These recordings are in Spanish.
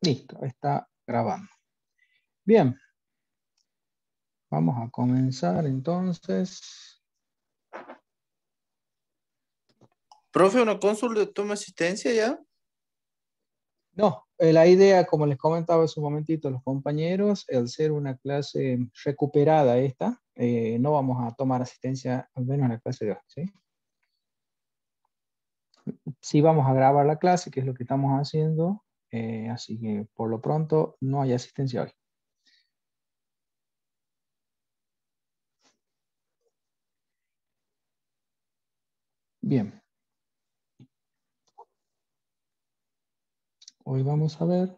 Listo, está grabando. Bien. Vamos a comenzar entonces. Profe, ¿una de toma asistencia ya? No, eh, la idea, como les comentaba hace un momentito los compañeros, al ser una clase recuperada esta, eh, no vamos a tomar asistencia, al menos en la clase de hoy, ¿sí? Sí vamos a grabar la clase, que es lo que estamos haciendo, eh, así que por lo pronto no hay asistencia hoy. Bien. Hoy vamos a ver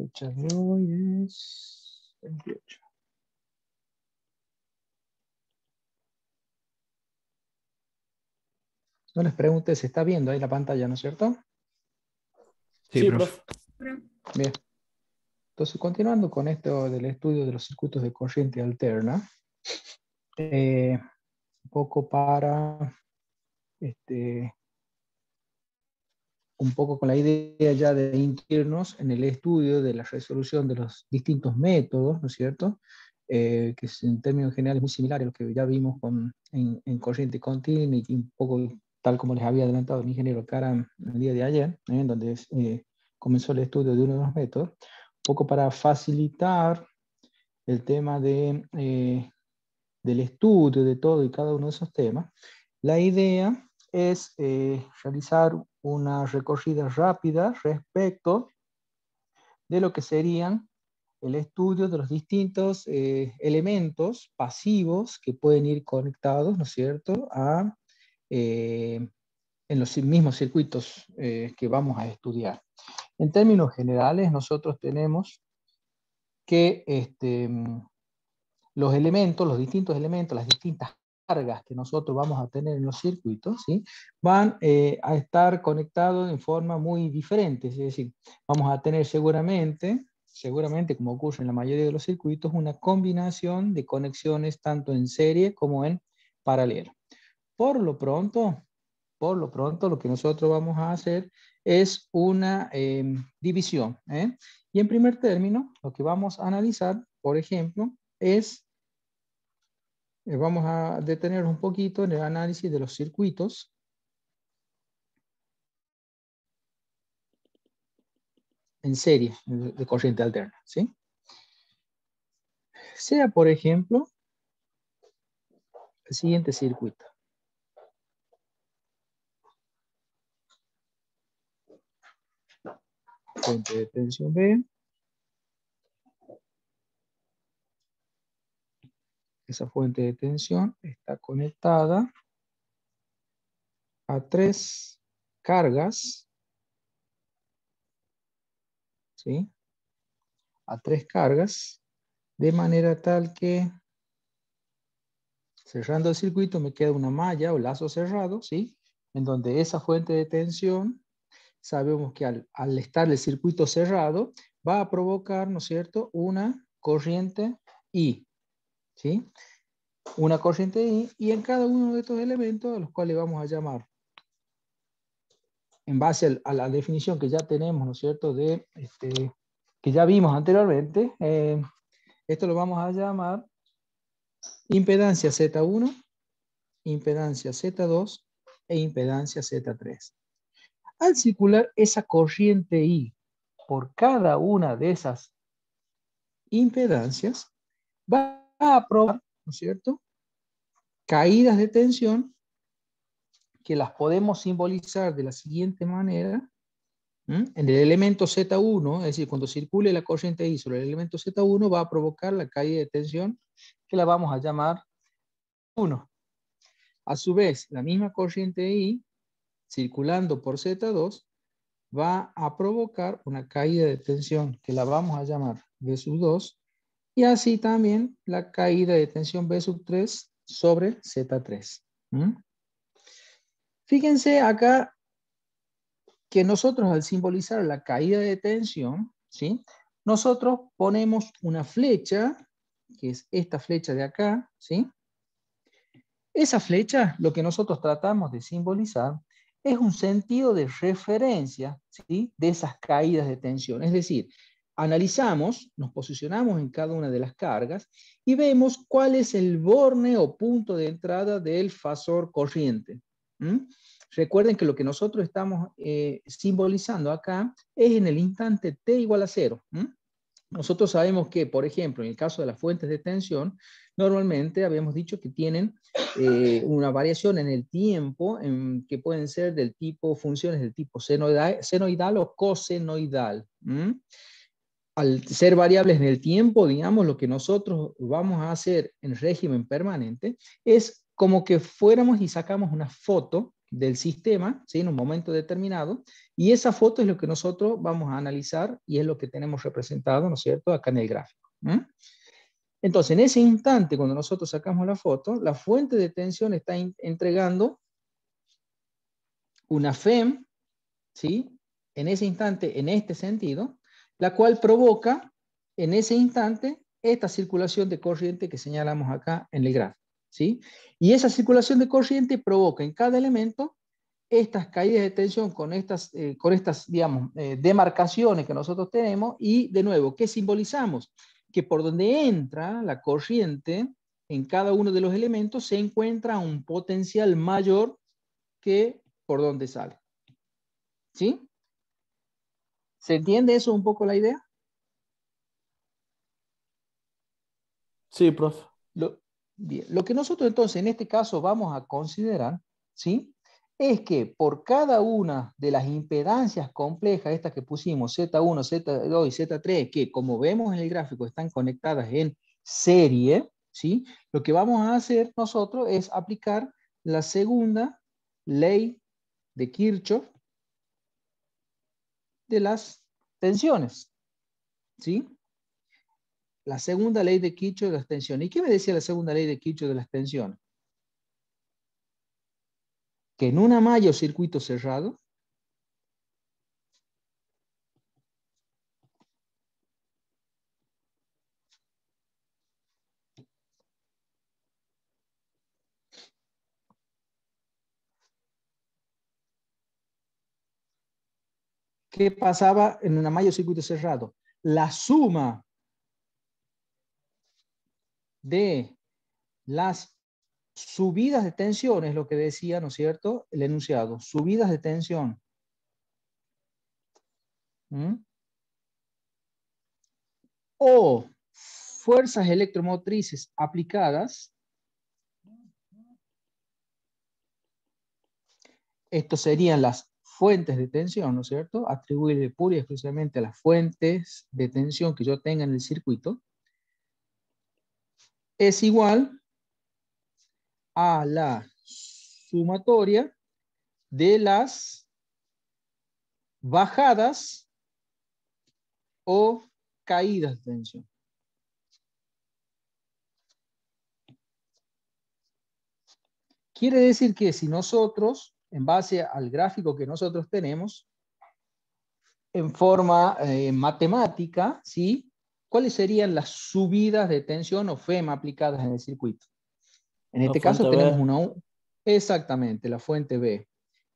fecha de hoy es 28. No les pregunte se está viendo ahí la pantalla, ¿no es cierto? Sí, pero Bien. Entonces, continuando con esto del estudio de los circuitos de corriente alterna, eh, un poco para este, un poco con la idea ya de irnos en el estudio de la resolución de los distintos métodos, ¿no es cierto? Eh, que es, en términos generales muy similar a lo que ya vimos con, en, corriente continua y un poco tal como les había adelantado el ingeniero cara el día de ayer, ¿eh? en donde eh, comenzó el estudio de uno de los métodos, un poco para facilitar el tema de, del estudio de todo y cada uno de esos temas. La idea es realizar una recorrida rápida respecto de lo que serían el estudio de los distintos eh, elementos pasivos que pueden ir conectados, ¿no es cierto?, a, eh, en los mismos circuitos eh, que vamos a estudiar. En términos generales, nosotros tenemos que este, los elementos, los distintos elementos, las distintas que nosotros vamos a tener en los circuitos, ¿sí? van eh, a estar conectados en forma muy diferente, es decir, vamos a tener seguramente, seguramente como ocurre en la mayoría de los circuitos, una combinación de conexiones tanto en serie como en paralelo. Por lo pronto, por lo pronto lo que nosotros vamos a hacer es una em, división. ¿eh? Y en primer término, lo que vamos a analizar, por ejemplo, es eh, vamos a detenernos un poquito en el análisis de los circuitos. en serie de corriente alterna, ¿sí? Sea, por ejemplo, el siguiente circuito. Fuente de tensión B, Esa fuente de tensión está conectada a tres cargas, ¿sí? A tres cargas, de manera tal que cerrando el circuito me queda una malla o lazo cerrado, ¿sí? En donde esa fuente de tensión, sabemos que al, estar el circuito cerrado, va a provocar, ¿no es cierto?, una corriente I, ¿sí? Una corriente I y en cada uno de estos elementos a los cuales vamos a llamar en base a la definición que ya tenemos, ¿no es cierto?, de, este, que ya vimos anteriormente, eh, esto lo vamos a llamar impedancia Z1, impedancia Z2 e impedancia Z3. Al circular esa corriente I por cada una de esas impedancias, va a probar, ¿no es cierto? Caídas de tensión que las podemos simbolizar de la siguiente manera. En el elemento Z1, es decir, cuando circule la corriente I sobre el elemento Z1, va a provocar la caída de tensión que la vamos a llamar 1. A su vez, la misma corriente I, circulando por Z2, va a provocar una caída de tensión que la vamos a llamar V2 y así también la caída de tensión B sub 3 sobre Z3. Fíjense acá que nosotros al simbolizar la caída de tensión, ¿sí? nosotros ponemos una flecha, que es esta flecha de acá, ¿sí? Esa flecha, lo que nosotros tratamos de simbolizar, es un sentido de referencia ¿sí? de esas caídas de tensión. Es decir, analizamos, nos posicionamos en cada una de las cargas y vemos cuál es el borne o punto de entrada del fasor corriente. Recuerden que lo que nosotros estamos eh, simbolizando acá es en el instante t igual a cero. Nosotros sabemos que, por ejemplo, en el caso de las fuentes de tensión, normalmente habíamos dicho que tienen eh, una variación en el tiempo que pueden ser del tipo funciones del tipo senoidal, o cosenoidal al ser variables en el tiempo, digamos, lo que nosotros vamos a hacer en régimen permanente es como que fuéramos y sacamos una foto del sistema en un momento determinado, y esa foto es lo que nosotros vamos a analizar y es lo que tenemos representado, ¿no es cierto?, acá en el gráfico. Entonces, en ese instante, cuando nosotros sacamos la foto, la fuente de tensión está entregando una FEM, ¿sí? En ese instante, en este sentido, la cual provoca en ese instante esta circulación de corriente que señalamos acá en el gráfico. ¿sí? Y esa circulación de corriente provoca en cada elemento estas caídas de tensión con estas, eh, con estas digamos, eh, demarcaciones que nosotros tenemos y, de nuevo, ¿qué simbolizamos? Que por donde entra la corriente en cada uno de los elementos se encuentra un potencial mayor que por donde sale. ¿Sí? ¿Se entiende eso un poco la idea? Sí, profesor. Lo, bien. Lo que nosotros entonces en este caso vamos a considerar, ¿sí? Es que por cada una de las impedancias complejas, estas que pusimos, Z1, Z2 y Z3, que como vemos en el gráfico están conectadas en serie, ¿sí? Lo que vamos a hacer nosotros es aplicar la segunda ley de Kirchhoff, de las tensiones. ¿Sí? La segunda ley de Quicho de las tensiones. ¿Y qué me decía la segunda ley de Quicho de las tensiones? Que en una malla o circuito cerrado, ¿Qué pasaba en un mayor circuito cerrado? La suma de las subidas de tensión, es lo que decía, ¿no es cierto?, el enunciado, subidas de tensión. ¿Mm? O fuerzas electromotrices aplicadas, estos serían las fuentes de tensión, ¿no es cierto? Atribuirle pura y especialmente a las fuentes de tensión que yo tenga en el circuito, es igual a la sumatoria de las bajadas o caídas de tensión. Quiere decir que si nosotros en base al gráfico que nosotros tenemos, en forma eh, matemática, ¿sí? ¿cuáles serían las subidas de tensión o FEMA aplicadas en el circuito? En este caso tenemos una... Exactamente, la fuente B.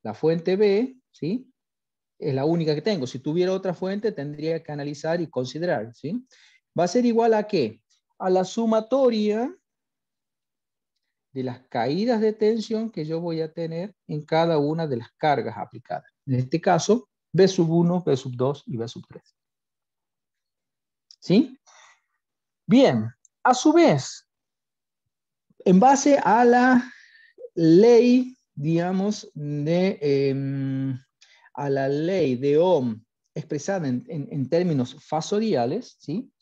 La fuente B, ¿sí? Es la única que tengo. Si tuviera otra fuente, tendría que analizar y considerar, ¿sí? Va a ser igual a qué? A la sumatoria de las caídas de tensión que yo voy a tener en cada una de las cargas aplicadas. En este caso, B sub 1, B sub 2 y B 3. ¿Sí? Bien, a su vez, en base a la ley, digamos, de, em, a la ley de Ohm expresada en, términos fasoriales, ¿sí?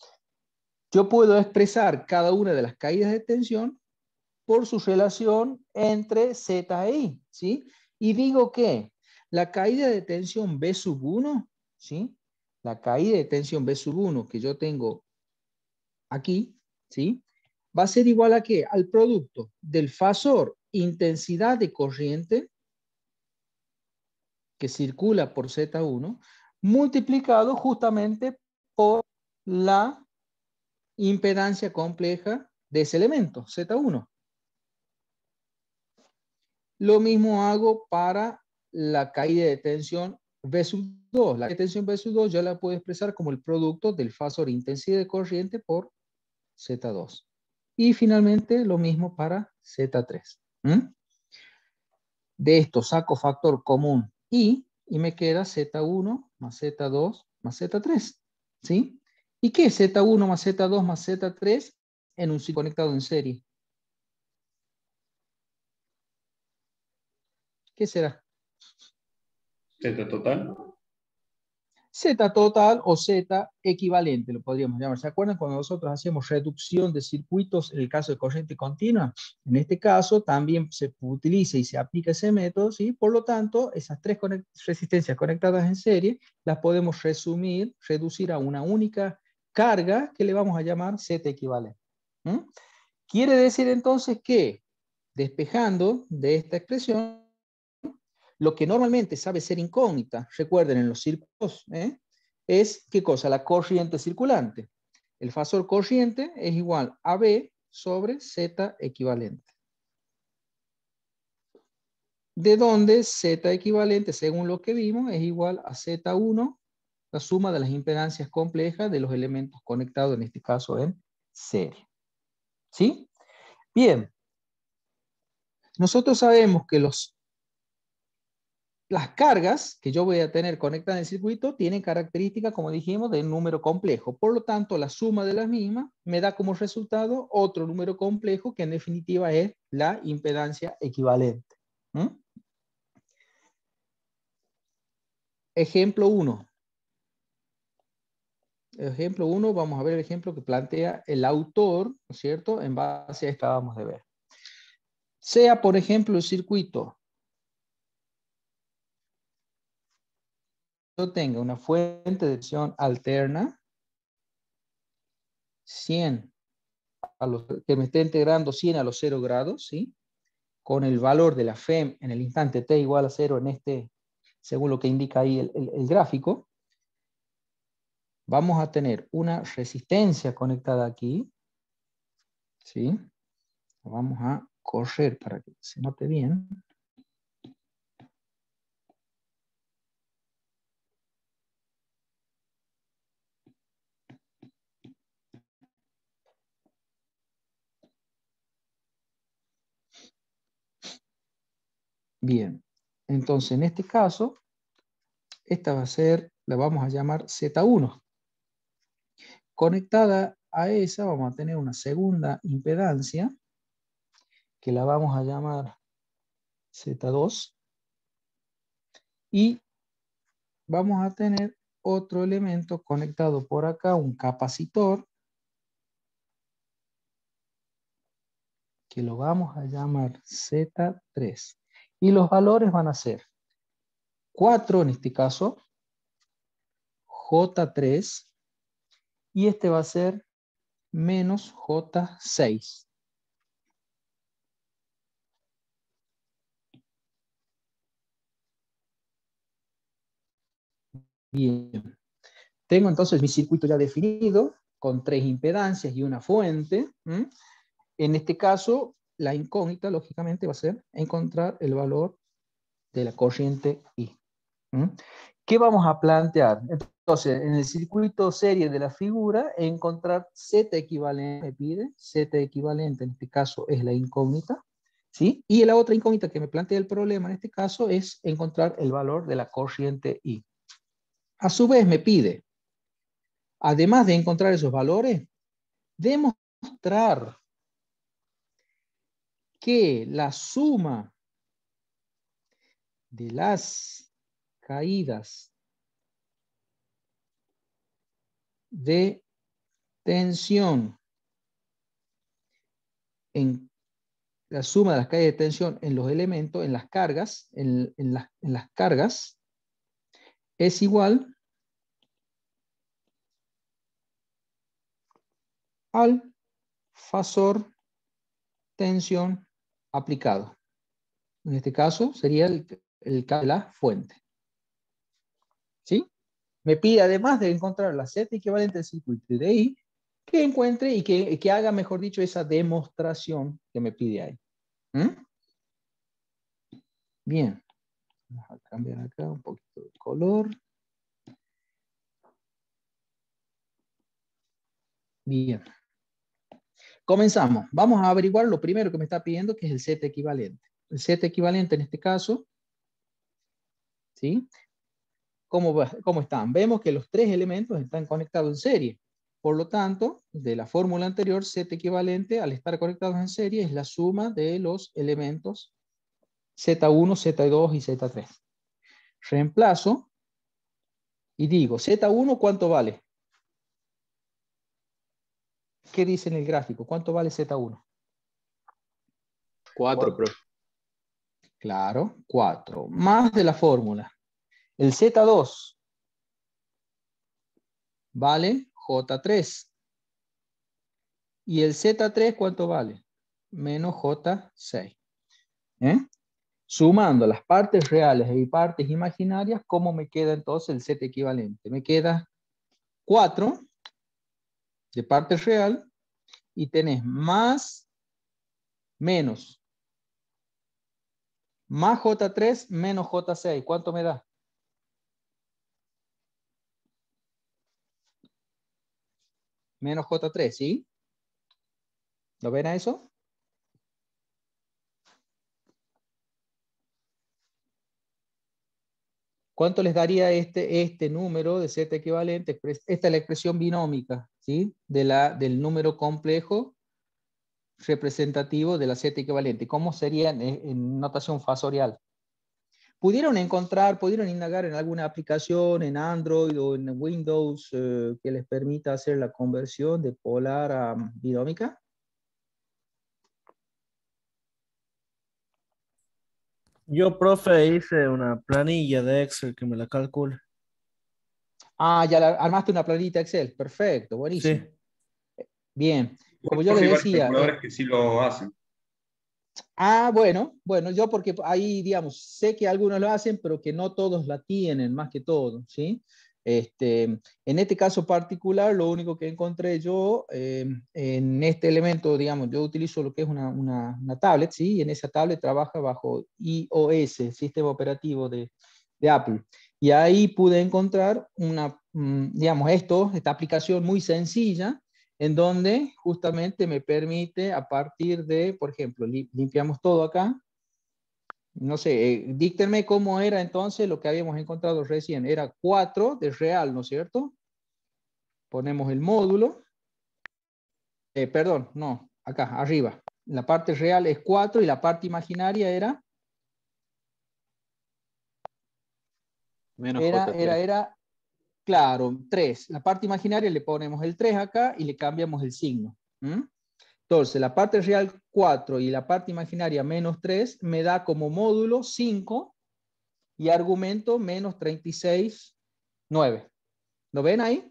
yo puedo expresar cada una de las caídas de tensión por su relación entre Z e I, ¿sí? Y digo que la caída de tensión B sub 1, ¿sí? La caída de tensión B sub 1 que yo tengo aquí, ¿sí? Va a ser igual a qué? Al producto del fasor intensidad de corriente que circula por Z1 multiplicado justamente por la impedancia compleja de ese elemento, Z1. Lo mismo hago para la caída de tensión V 2. La de tensión V 2 ya la puedo expresar como el producto del fasor intensidad de corriente por Z2. Y finalmente lo mismo para Z3. ¿Mm? De esto saco factor común I y me queda Z1 más Z2 más Z3. ¿Sí? ¿Y qué es Z1 más Z2 más Z3 en un ciclo conectado en serie? ¿Qué será? Z total. Z total o Z equivalente, lo podríamos llamar. ¿Se acuerdan cuando nosotros hacemos reducción de circuitos en el caso de corriente continua? En este caso también se utiliza y se aplica ese método, por lo tanto, esas tres resistencias conectadas en serie las podemos resumir, reducir a una única carga que le vamos a llamar Z equivalente. Quiere decir entonces que, despejando de esta expresión, lo que normalmente sabe ser incógnita, recuerden en los círculos, ¿eh? es qué cosa, la corriente circulante. El fasor corriente es igual a B sobre Z equivalente. De donde Z equivalente, según lo que vimos, es igual a Z1, la suma de las impedancias complejas de los elementos conectados, en este caso en serie. ¿Sí? Bien. Nosotros sabemos que los las cargas que yo voy a tener conectadas en el circuito tienen características, como dijimos, de número complejo. Por lo tanto, la suma de las mismas me da como resultado otro número complejo que en definitiva es la impedancia equivalente. Ejemplo 1. Ejemplo 1, vamos a ver el ejemplo que plantea el autor, ¿no es cierto? En base a esto que acabamos de ver. Sea, por ejemplo, el circuito yo tenga una fuente de acción alterna, 100 a los, que me esté integrando 100 a los 0 grados, ¿sí? con el valor de la FEM en el instante t igual a 0 en este, según lo que indica ahí el, gráfico, vamos a tener una resistencia conectada aquí, ¿sí? Vamos a correr para que se note bien. Bien, entonces en este caso, esta va a ser, la vamos a llamar Z1. Conectada a esa vamos a tener una segunda impedancia, que la vamos a llamar Z2. Y vamos a tener otro elemento conectado por acá, un capacitor, que lo vamos a llamar Z3. Y los valores van a ser 4 en este caso, J3, y este va a ser menos J6. Bien. Tengo entonces mi circuito ya definido con tres impedancias y una fuente. En este caso, la incógnita, lógicamente, va a ser encontrar el valor de la corriente I. ¿Qué vamos a plantear? Entonces, en el circuito serie de la figura, encontrar Z equivalente, me pide, Z equivalente en este caso es la incógnita, ¿sí? Y la otra incógnita que me plantea el problema en este caso es encontrar el valor de la corriente I. A su vez me pide, además de encontrar esos valores, demostrar que la suma de las caídas de tensión en la suma de las caídas de tensión en los elementos, en las cargas, en, en las cargas, es igual al fasor tensión aplicado. En este caso sería el, la fuente. ¿Sí? Me pide además de encontrar la Z equivalente al circuito de I, que encuentre y que, haga, mejor dicho, esa demostración que me pide ahí. ¿Mm? Bien. Vamos a cambiar acá un poquito de color. Bien. Comenzamos. Vamos a averiguar lo primero que me está pidiendo, que es el set equivalente. El set equivalente en este caso, ¿sí? ¿Cómo, están? Vemos que los tres elementos están conectados en serie. Por lo tanto, de la fórmula anterior, set equivalente, al estar conectados en serie, es la suma de los elementos Z1, Z2 y Z3. Reemplazo y digo, Z1, ¿cuánto vale? ¿Qué dice en el gráfico? ¿Cuánto vale Z1? 4, profe. Claro, 4. Más de la fórmula. El Z2 vale J3. ¿Y el Z3 cuánto vale? Menos J6. ¿Eh? Sumando las partes reales y partes imaginarias, ¿cómo me queda entonces el Z equivalente? Me queda 4 de parte real y tenés más, menos. Más J3 menos J6. ¿Cuánto me da? Menos J3, ¿sí? ¿Lo ven a eso? ¿Cuánto les daría este, este número de Z equivalente? Esta es la expresión binómica. ¿sí? de la, del número complejo representativo de la Z equivalente. ¿Cómo sería en, notación fasorial? Pudieron encontrar, pudieron indagar en alguna aplicación, en Android o en Windows, eh, que les permita hacer la conversión de polar a binómica. Yo, profe, hice una planilla de Excel que me la calcula. Ah, ya armaste una planita Excel. Perfecto, buenísimo. Bien. Como yo le decía. Hay eh, que sí lo hacen. Ah, bueno, bueno, yo porque ahí, digamos, sé que algunos lo hacen, pero que no todos la tienen, más que todo, ¿sí? Este, en este caso particular, lo único que encontré yo eh, en este elemento, digamos, yo utilizo lo que es una, tablet, ¿sí? Y en esa tablet trabaja bajo iOS, Sistema Operativo de, de Apple. Y ahí pude encontrar una, mm, digamos, esto, esta aplicación muy sencilla, en donde justamente me permite a partir de, por ejemplo, limpiamos todo acá. No sé, eh, díctenme cómo era entonces lo que habíamos encontrado recién. Era 4 de real, ¿no es cierto? Ponemos el módulo. Eh, perdón, no, acá, arriba. La parte real es 4 y la parte imaginaria era era, era, era, claro, 3. La parte imaginaria le ponemos el 3 acá y le cambiamos el signo. Entonces, la parte real 4 y la parte imaginaria menos 3 me da como módulo 5 y argumento menos 36, 9. ¿Lo ven ahí?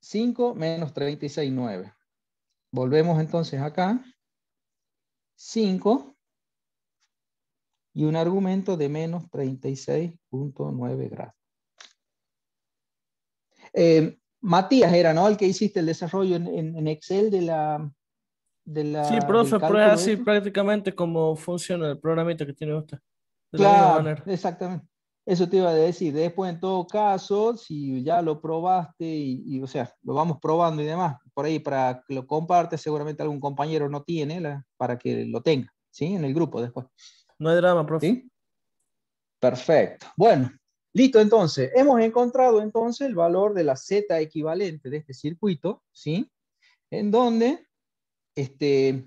5 menos 36, 9. Volvemos entonces acá. 5 y un argumento de menos 36.9 grados. Eh, Matías era, ¿no? El que hiciste el desarrollo en, Excel de la, de la... sí, profe, pero es así prácticamente como funciona el programita que tiene usted. claro, exactamente. Eso te iba a decir. Después, en todo caso, si ya lo probaste y, o sea, lo vamos probando y demás, por ahí para que lo compartas. seguramente algún compañero no tiene la, para que lo tenga, ¿sí? En el grupo después. No hay drama, profe. Perfecto. Bueno, listo entonces. Hemos encontrado entonces el valor de la Z equivalente de este circuito, ¿sí? En donde este,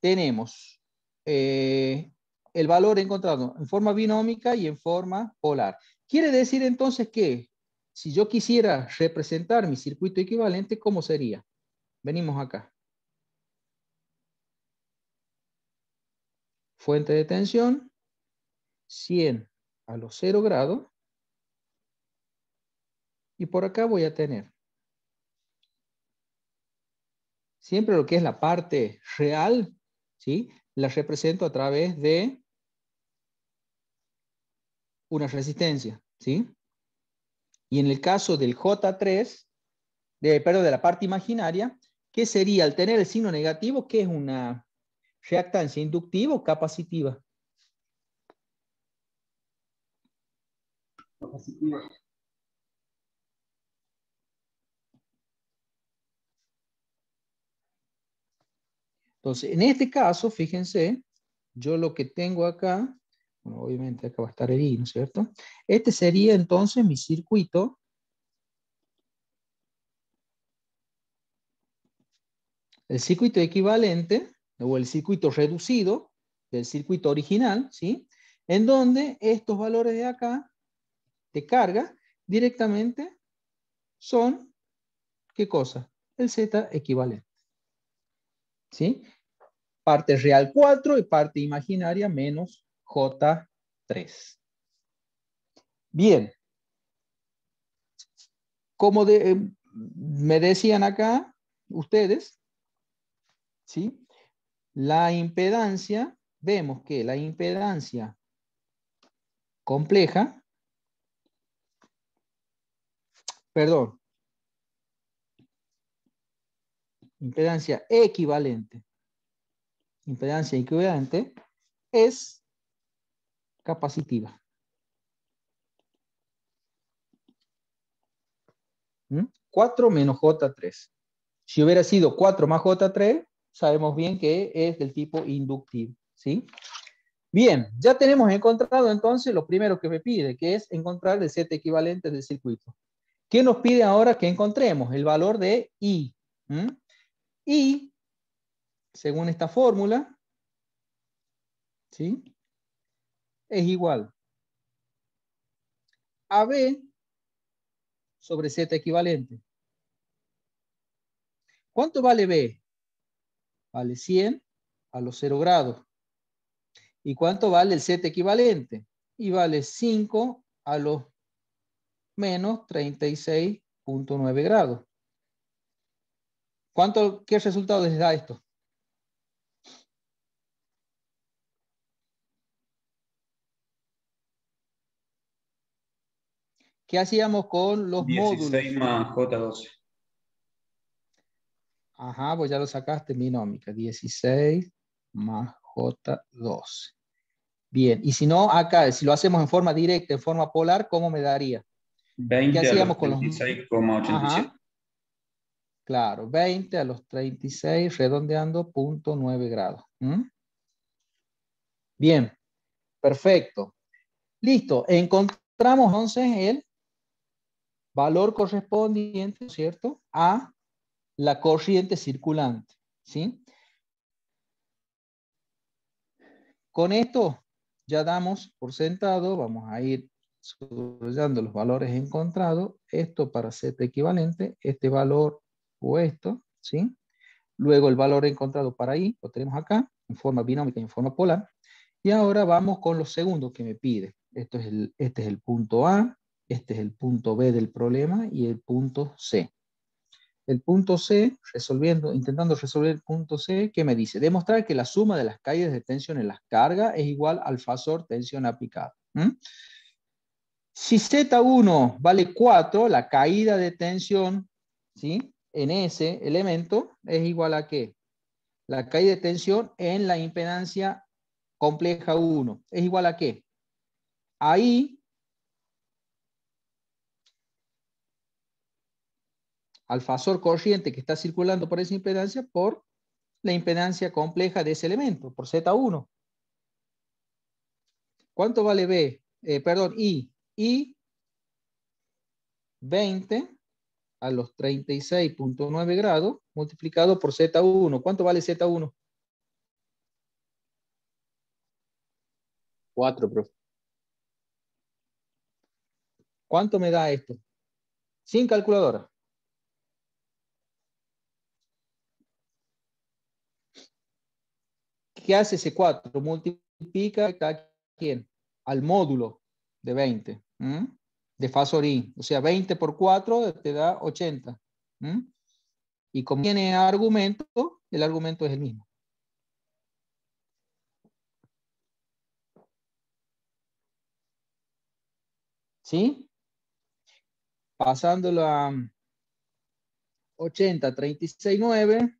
tenemos eh, el valor encontrado en forma binómica y en forma polar. Quiere decir entonces que si yo quisiera representar mi circuito equivalente, ¿cómo sería? Venimos acá. Fuente de tensión, 100 a los 0 grados. Y por acá voy a tener siempre lo que es la parte real, ¿sí? La represento a través de una resistencia, ¿sí? Y en el caso del J3, de, perdón, de la parte imaginaria, ¿qué sería? Al tener el signo negativo, que es una reactancia inductiva o capacitiva? Capacitiva. Entonces, en este caso, fíjense, yo lo que tengo acá, obviamente acá va a estar el I, ¿no es cierto? Este sería entonces mi circuito. El circuito equivalente o el circuito reducido del circuito original, ¿sí? En donde estos valores de acá, de carga, directamente son, ¿qué cosa? El Z equivalente. ¿Sí? Parte real 4 y parte imaginaria menos J3. Bien. Como eh, me decían acá, ustedes, ¿sí? La impedancia, vemos que la impedancia compleja, perdón, impedancia equivalente, impedancia equivalente, es capacitiva. 4 ¿Mm? menos J3. Si hubiera sido 4 más J3, sabemos bien que es del tipo inductivo, ¿sí? Bien, ya tenemos encontrado entonces lo primero que me pide, que es encontrar el Z equivalente del circuito. ¿Qué nos pide ahora que encontremos? El valor de I. Y según esta fórmula, ¿sí? Es igual a B sobre Z equivalente. ¿Cuánto vale B? Vale 100 a los 0 grados. ¿Y cuánto vale el set equivalente? Y vale 5 a los menos 36.9 grados. ¿Cuánto, ¿Qué resultado les da esto? ¿Qué hacíamos con los módulos? 16 más J12. Ajá, pues ya lo sacaste, mi nómica 16 más J12. Bien, y si no, acá, si lo hacemos en forma directa, en forma polar, ¿cómo me daría? 20 ¿Qué a los 36,87. Claro, 20 a los 36, redondeando, punto 9 grados. Bien, perfecto. Listo, encontramos entonces el valor correspondiente, ¿cierto? A la corriente circulante. ¿sí? Con esto ya damos por sentado, vamos a ir subrayando los valores encontrados, esto para Z equivalente, este valor o esto, ¿sí? Luego el valor encontrado para I. lo tenemos acá, en forma binómica y en forma polar. Y ahora vamos con los segundos que me pide. Esto es este es el punto A, este es el punto B del problema y el punto C el punto C, resolviendo, intentando resolver el punto C, ¿qué me dice? Demostrar que la suma de las caídas de tensión en las cargas es igual al fasor tensión aplicado. Si Z1 vale 4, la caída de tensión ¿sí? en ese elemento es igual a qué? La caída de tensión en la impedancia compleja 1. ¿Es igual a qué? Ahí Al fasor corriente que está circulando por esa impedancia por la impedancia compleja de ese elemento, por Z1. ¿Cuánto vale B? Eh, perdón, I. I, 20 a los 36.9 grados multiplicado por Z1. ¿Cuánto vale Z1? 4, profe. ¿Cuánto me da esto? Sin calculadora. hace ese 4? Multiplica quién? Al módulo de 20, de Fasorín. O sea, 20 por 4 te da 80. Y como tiene argumento, el argumento es el mismo. ¿Sí? Pasándolo a 80, 36, 9.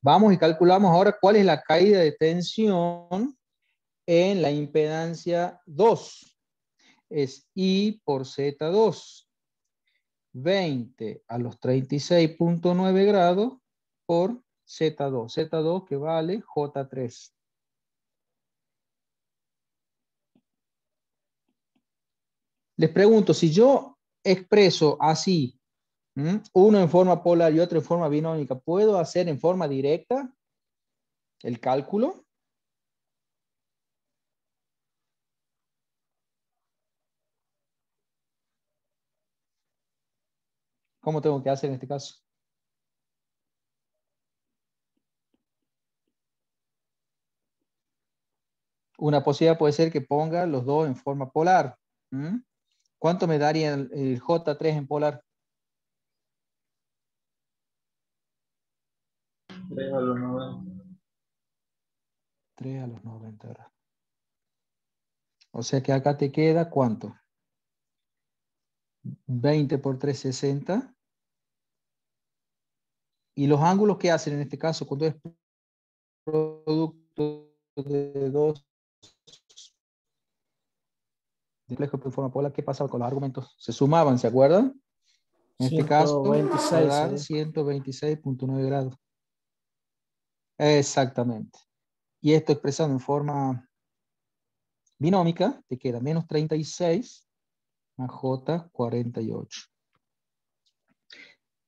Vamos y calculamos ahora cuál es la caída de tensión en la impedancia 2. Es I por Z2. 20 a los 36.9 grados por Z2. Z2 que vale J3. Les pregunto, si yo expreso así uno en forma polar y otro en forma binómica. ¿Puedo hacer en forma directa el cálculo? ¿Cómo tengo que hacer en este caso? Una posibilidad puede ser que ponga los dos en forma polar. ¿Cuánto me daría el J3 en polar? 3 a los 90. 3 a los 90 O sea que acá te queda cuánto? 20 por 3.60. Y los ángulos que hacen en este caso, cuando es producto de dos complejos por forma polar, ¿qué pasaba con los argumentos? Se sumaban, ¿se acuerdan? En este caso, 126.9 grados. Exactamente. Y esto expresado en forma binómica, te queda menos 36 A J 48.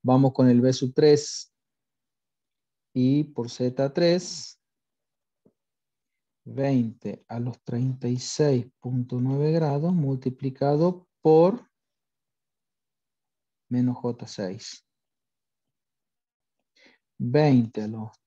Vamos con el B sub 3. Y por Z3, 20 a los 36.9 grados multiplicado por menos J6. 20 a los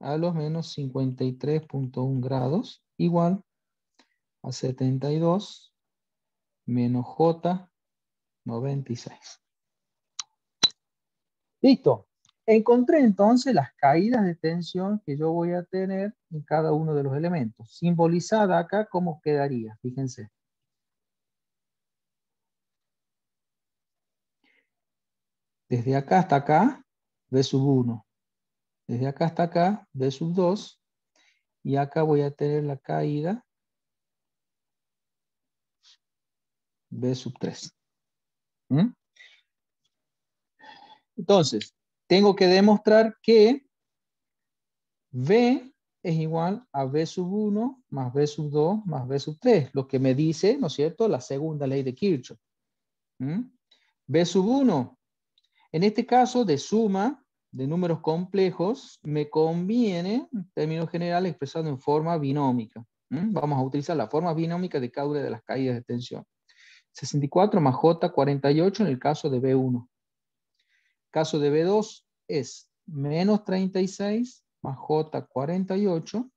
a los menos 53.1 grados igual a 72 menos J 96. Listo. Encontré entonces las caídas de tensión que yo voy a tener en cada uno de los elementos. Simbolizada acá, ¿cómo quedaría? Fíjense. Desde acá hasta acá, V sub 1 desde acá hasta acá, B sub 2, y acá voy a tener la caída B sub 3. ¿Mm? Entonces, tengo que demostrar que B es igual a B sub 1 más B sub 2 más B sub 3, lo que me dice, ¿no es cierto?, la segunda ley de Kirchhoff. B ¿Mm? sub 1, en este caso de suma, de números complejos me conviene, en términos generales, expresado en forma binómica. Vamos a utilizar la forma binómica de cada de las caídas de tensión. 64 más J48 en el caso de B1. Caso de B2 es menos 36 más J48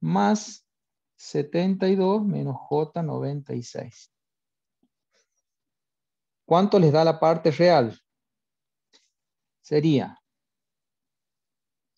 más 72 menos J96. ¿Cuánto les da la parte real? Sería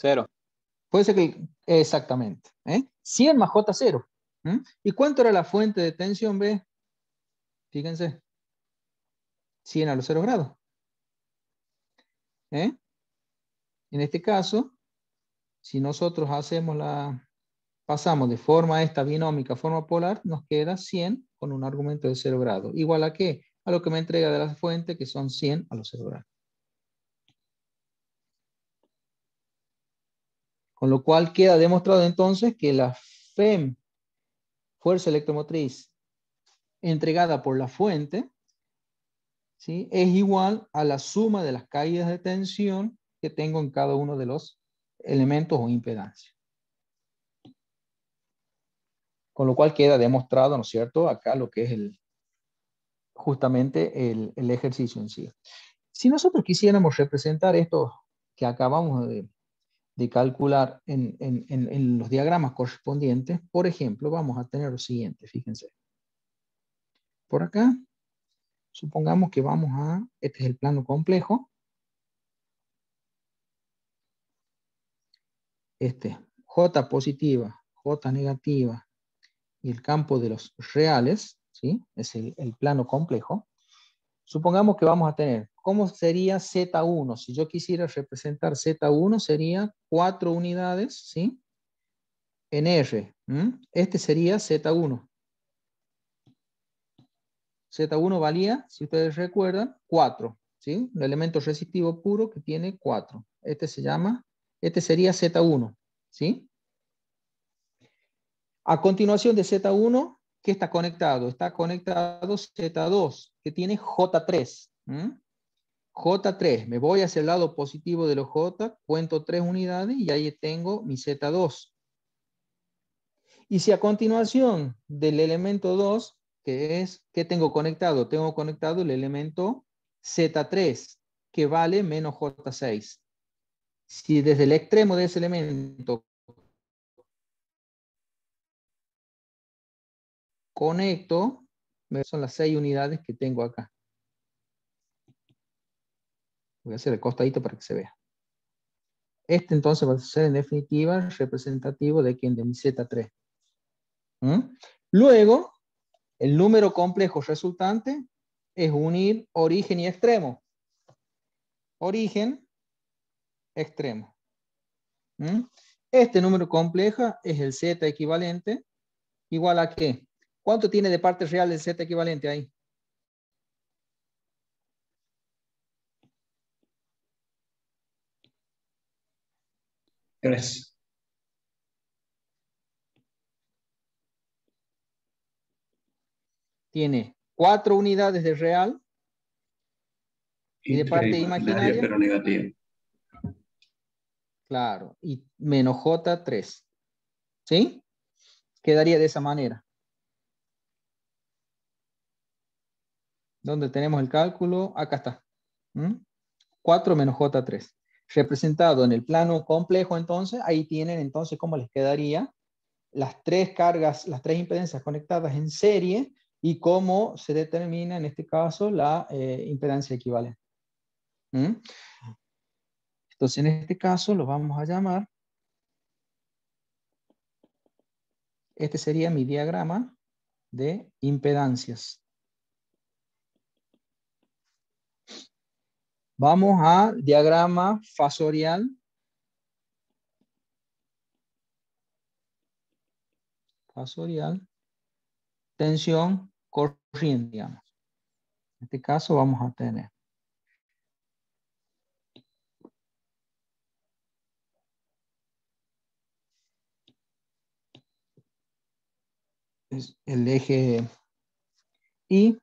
Cero. Puede ser que, exactamente, 100 más J0. ¿Y cuánto era la fuente de tensión B? Fíjense. 100 a los 0 grados. ¿Eh? En este caso, si nosotros hacemos la, pasamos de forma esta binómica a forma polar, nos queda 100 con un argumento de 0 grado. ¿Igual a qué? A lo que me entrega de la fuente, que son 100 a los 0 grados. Con lo cual queda demostrado entonces que la FEM, fuerza electromotriz entregada por la fuente, ¿sí? es igual a la suma de las caídas de tensión que tengo en cada uno de los elementos o impedancias. Con lo cual queda demostrado, ¿no es cierto?, acá lo que es el, justamente el, el ejercicio en sí. Si nosotros quisiéramos representar esto que acabamos de de calcular en, los diagramas correspondientes, por ejemplo, vamos a tener lo siguiente, fíjense. Por acá, supongamos que vamos a, este es el plano complejo. Este, J positiva, J negativa y el campo de los reales, ¿sí? Es el plano complejo. Supongamos que vamos a tener, ¿cómo sería Z1? Si yo quisiera representar Z1, sería cuatro unidades, ¿sí? En R. Este sería Z1. Z1 valía, si ustedes recuerdan, 4, ¿sí? Un elemento resistivo puro que tiene 4. Este se llama, este sería Z1, ¿sí? A continuación de Z1, ¿Qué está conectado? Está conectado Z2, que tiene J3. j J3, me voy hacia el lado positivo de los J, cuento tres unidades y ahí tengo mi Z2. Y si a continuación del elemento 2, que es, ¿qué tengo conectado? Tengo conectado el elemento Z3, que vale menos J6. Si desde el extremo de ese elemento conecto, son las seis unidades que tengo acá. Voy a hacer el costadito para que se vea. Este entonces va a ser en definitiva representativo de quien de mi Z3. ¿Mm? Luego, el número complejo resultante es unir origen y extremo. Origen, extremo. ¿Mm? Este número complejo es el Z equivalente igual a qué? ¿Cuánto tiene de parte real reales Z equivalente ahí? Tres. Tiene cuatro unidades de real y, de parte imaginaria. Pero Claro, y menos J3. ¿Sí? Quedaría de esa manera. donde tenemos el cálculo, acá está. 4 menos J3. Representado en el plano complejo, entonces, ahí tienen entonces cómo les quedaría las tres cargas, las tres impedancias conectadas en serie y cómo se determina en este caso la eh, impedancia equivalente. Entonces, en este caso lo vamos a llamar, este sería mi diagrama de impedancias. Vamos a diagrama fasorial. Fasorial. Tensión corriente, digamos. En este caso vamos a tener. el eje Y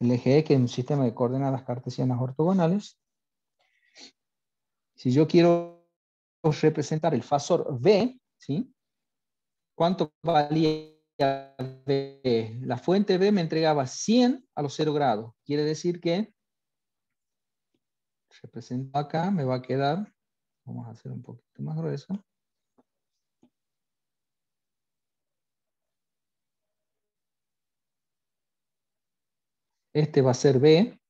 el eje que es un sistema de coordenadas cartesianas ortogonales. Si yo quiero representar el fasor B, ¿sí? ¿cuánto valía B? La fuente B me entregaba 100 a los 0 grados. Quiere decir que, represento acá, me va a quedar, vamos a hacer un poquito más grueso, Este va a ser B.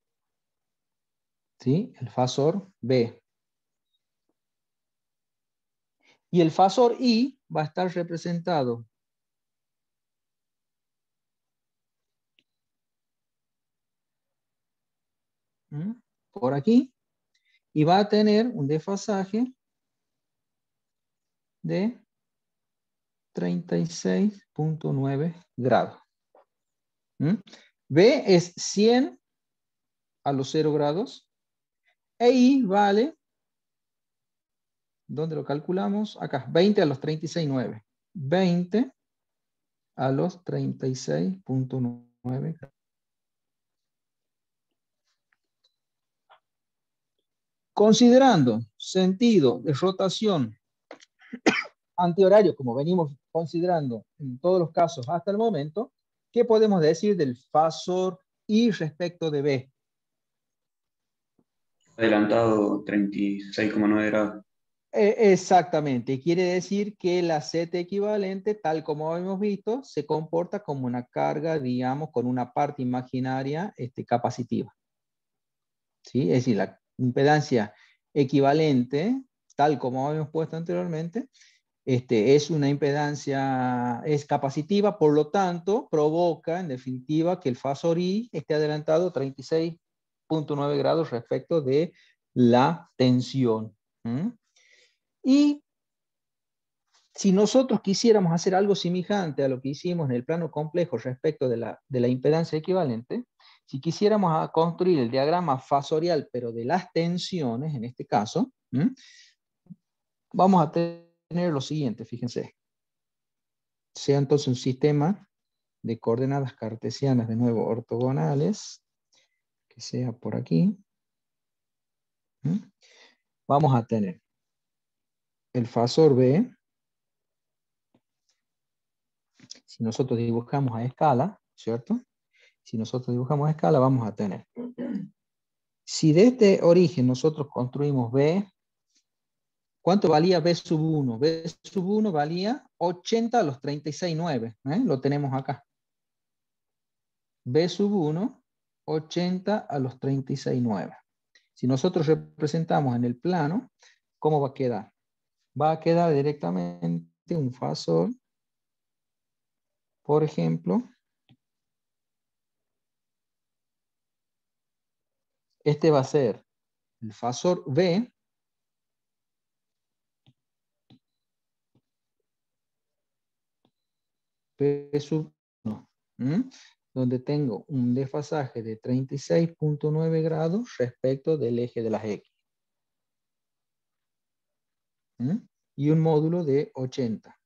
¿Sí? El fasor B. Y el fasor I va a estar representado ¿Mm? por aquí y va a tener un desfasaje de 36.9 grados. ¿Mm? B es 100 a los 0 grados. E vale, ¿dónde lo calculamos? Acá, 20 a los 36,9. 20 a los 36,9 Considerando sentido de rotación antihorario, como venimos considerando en todos los casos hasta el momento, ¿Qué podemos decir del FASOR i respecto de B? Adelantado 36,9 grados. E, exactamente, quiere decir que la Z equivalente, tal como hemos visto, se comporta como una carga, digamos, con una parte imaginaria este, capacitiva. ¿Sí? Es decir, la impedancia equivalente, tal como habíamos puesto anteriormente, este, es una impedancia, es capacitiva, por lo tanto, provoca en definitiva que el fasor I esté adelantado 36.9 grados respecto de la tensión. Y si nosotros quisiéramos hacer algo semejante a lo que hicimos en el plano complejo respecto de la, de la impedancia equivalente, si quisiéramos construir el diagrama fasorial, pero de las tensiones en este caso, vamos a tener tener lo siguiente, fíjense. Sea entonces un sistema de coordenadas cartesianas, de nuevo, ortogonales, que sea por aquí. Vamos a tener el fasor B. Si nosotros dibujamos a escala, ¿cierto? Si nosotros dibujamos a escala, vamos a tener. Si de este origen nosotros construimos B, ¿Cuánto valía B sub 1? B sub 1 valía 80 a los 36,9. ¿eh? Lo tenemos acá. B sub 1, 80 a los 36,9. Si nosotros representamos en el plano, ¿cómo va a quedar? Va a quedar directamente un fasor. por ejemplo. Este va a ser el fasor B, b sub 1, donde tengo un desfasaje de 36.9 grados respecto del eje de las X. Y un módulo de 80.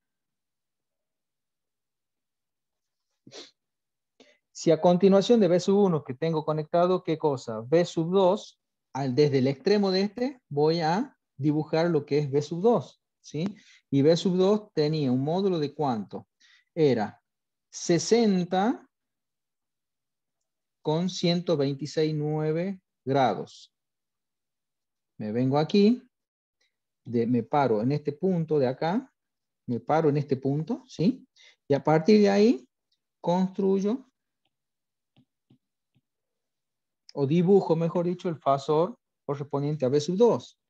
Si a continuación de B sub 1 que tengo conectado, ¿qué cosa? B sub 2, desde el extremo de este, voy a dibujar lo que es B sub 2, ¿sí? Y B sub 2 tenía un módulo de cuánto? era 60 con 126,9 grados. Me vengo aquí, me paro en este punto de acá, me paro en este punto, ¿sí? Y a partir de ahí construyo o dibujo, mejor dicho, el fasor correspondiente a B 2.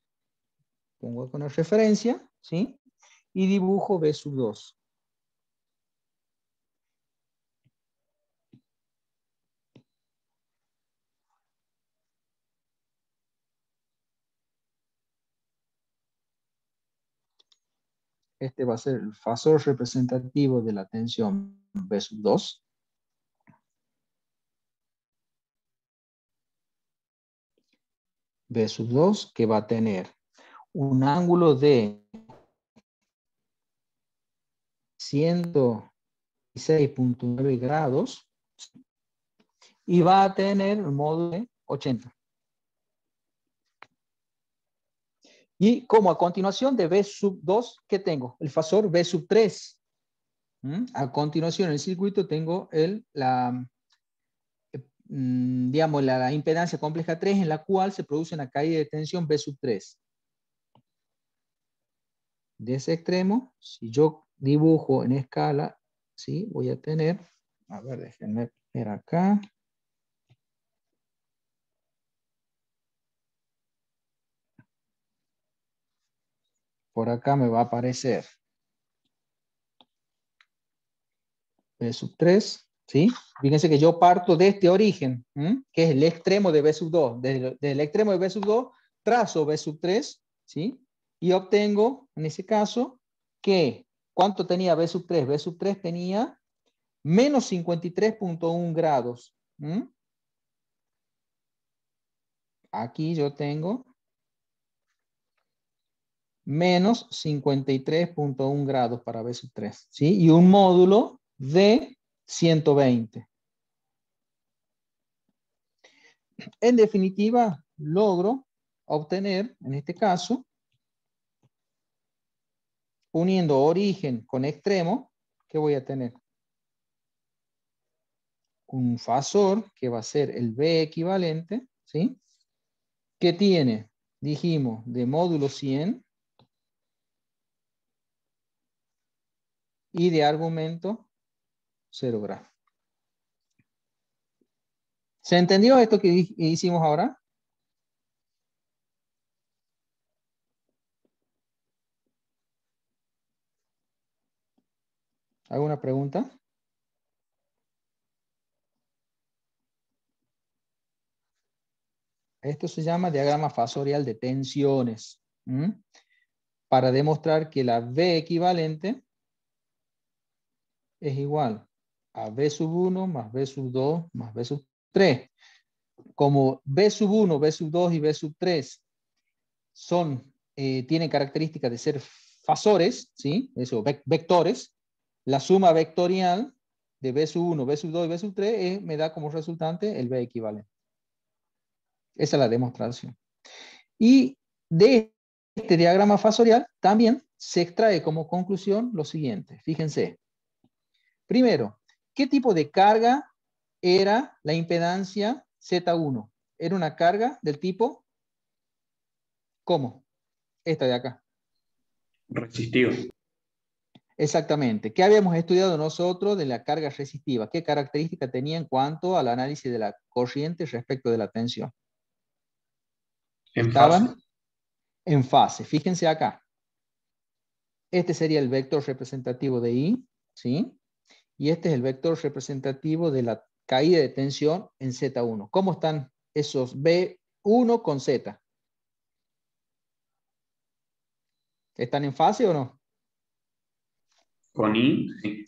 Pongo con la referencia, ¿sí? Y dibujo B sub 2. Este va a ser el fasor representativo de la tensión B2. B2 que va a tener un ángulo de 106.9 grados y va a tener un módulo de 80. Y como a continuación de B sub 2, ¿qué tengo? El fasor B sub 3. ¿Mm? A continuación en el circuito tengo el, la, eh, mm, digamos, la impedancia compleja 3 en la cual se produce una caída de tensión B sub 3. De ese extremo, si yo dibujo en escala, ¿sí? voy a tener, a ver, déjenme ver acá. por acá me va a aparecer B sub 3, ¿sí? Fíjense que yo parto de este origen, que es el extremo de B sub 2. Desde, el extremo de B sub 2 trazo B sub 3, ¿sí? Y obtengo, en ese caso, que ¿cuánto tenía B sub 3? B sub 3 tenía menos 53.1 grados. Aquí yo tengo menos 53.1 grados para B sub 3, ¿sí? Y un módulo de 120. En definitiva, logro obtener, en este caso, uniendo origen con extremo, ¿qué voy a tener? Un fasor, que va a ser el B equivalente, ¿sí? Que tiene, dijimos, de módulo 100, y de argumento cero grado. ¿Se entendió esto que hicimos ahora? ¿Alguna pregunta? Esto se llama diagrama fasorial de tensiones. Para demostrar que la V equivalente es igual a B sub 1 más B sub 2 más B sub 3. Como B sub 1, B sub 2 y B sub 3 son, eh, tienen características de ser fasores, ¿sí? Eso, vectores, la suma vectorial de B sub 1, B sub 2 y B sub 3 me da como resultante el B equivalente. Esa es la demostración. Y de este diagrama fasorial también se extrae como conclusión lo siguiente. Fíjense, Primero, ¿qué tipo de carga era la impedancia Z1? Era una carga del tipo, ¿cómo? Esta de acá. Resistiva. Exactamente. ¿Qué habíamos estudiado nosotros de la carga resistiva? ¿Qué característica tenía en cuanto al análisis de la corriente respecto de la tensión? En Estaban en fase. Fíjense acá. Este sería el vector representativo de I, ¿sí? Y este es el vector representativo de la caída de tensión en Z1. ¿Cómo están esos B1 con Z? ¿Están en fase o no? Con I, sí.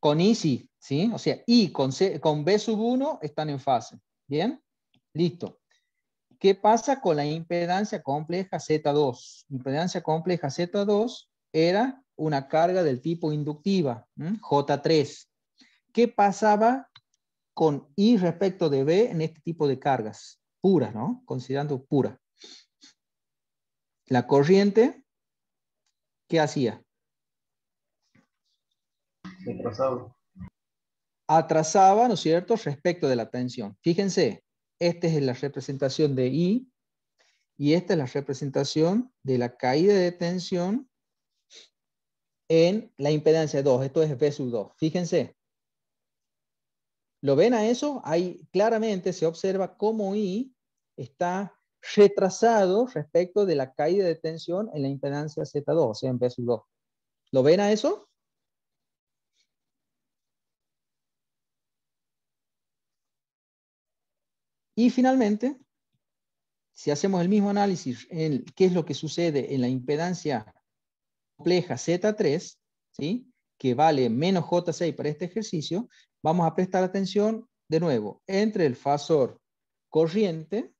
Con I, sí, ¿sí? O sea, I con, B sub 1 están en fase. ¿Bien? Listo. ¿Qué pasa con la impedancia compleja Z2? Impedancia compleja Z2 era una carga del tipo inductiva, j J3. ¿Qué pasaba con I respecto de B en este tipo de cargas? Puras, ¿no? Considerando pura. La corriente, ¿qué hacía? Atrasaba. Atrasaba, ¿no es cierto?, respecto de la tensión. Fíjense, esta es la representación de I y esta es la representación de la caída de tensión en la impedancia 2. Esto es V 2. Fíjense. ¿Lo ven a eso? Ahí claramente se observa cómo I está retrasado respecto de la caída de tensión en la impedancia Z2, o sea, en V 2. ¿Lo ven a eso? Y finalmente, si hacemos el mismo análisis en qué es lo que sucede en la impedancia compleja Z3, ¿sí? que vale menos J6 para este ejercicio, vamos a prestar atención de nuevo entre el fasor corriente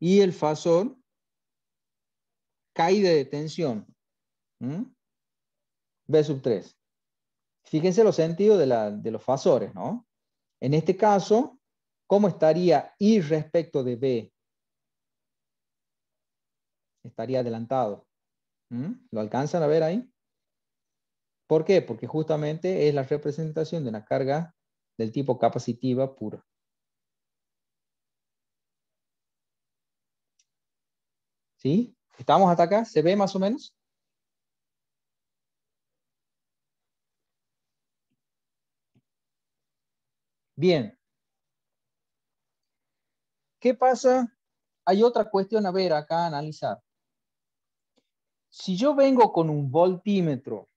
y el fasor caída de tensión. B sub 3. Fíjense los sentidos de, de los fasores, ¿no? En este caso, ¿cómo estaría I respecto de B? Estaría adelantado. ¿Mm? ¿Lo alcanzan a ver ahí? ¿Por qué? Porque justamente es la representación de una carga del tipo capacitiva pura. ¿Sí? ¿Estamos hasta acá? ¿Se ve más o menos? Bien. ¿Qué pasa? Hay otra cuestión a ver acá, a analizar. Si yo vengo con un voltímetro,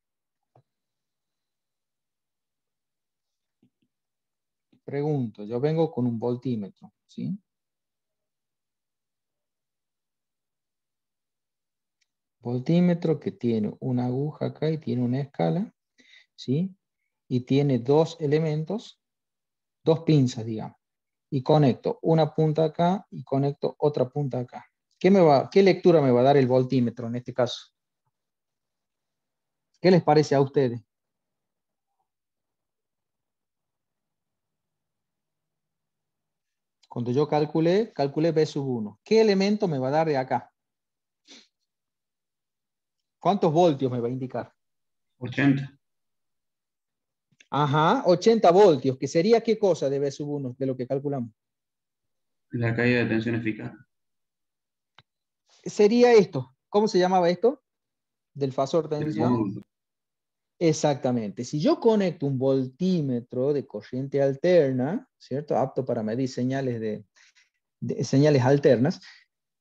pregunto, yo vengo con un voltímetro, ¿sí? Voltímetro que tiene una aguja acá y tiene una escala, ¿sí? Y tiene dos elementos, dos pinzas, digamos. Y conecto una punta acá y conecto otra punta acá. ¿Qué, lectura me va a dar el voltímetro en este caso? ¿Qué les parece a ustedes? Cuando yo calculé, calculé B sub 1. ¿Qué elemento me va a dar de acá? ¿Cuántos voltios me va a indicar? 80. Ajá, 80 voltios, que sería qué cosa de B sub 1 de lo que calculamos. La caída de tensión eficaz sería esto. ¿Cómo se llamaba esto? Del fasor tensión. Exactamente. Si yo conecto un voltímetro de corriente alterna, ¿cierto? Apto para medir señales, de, señales alternas,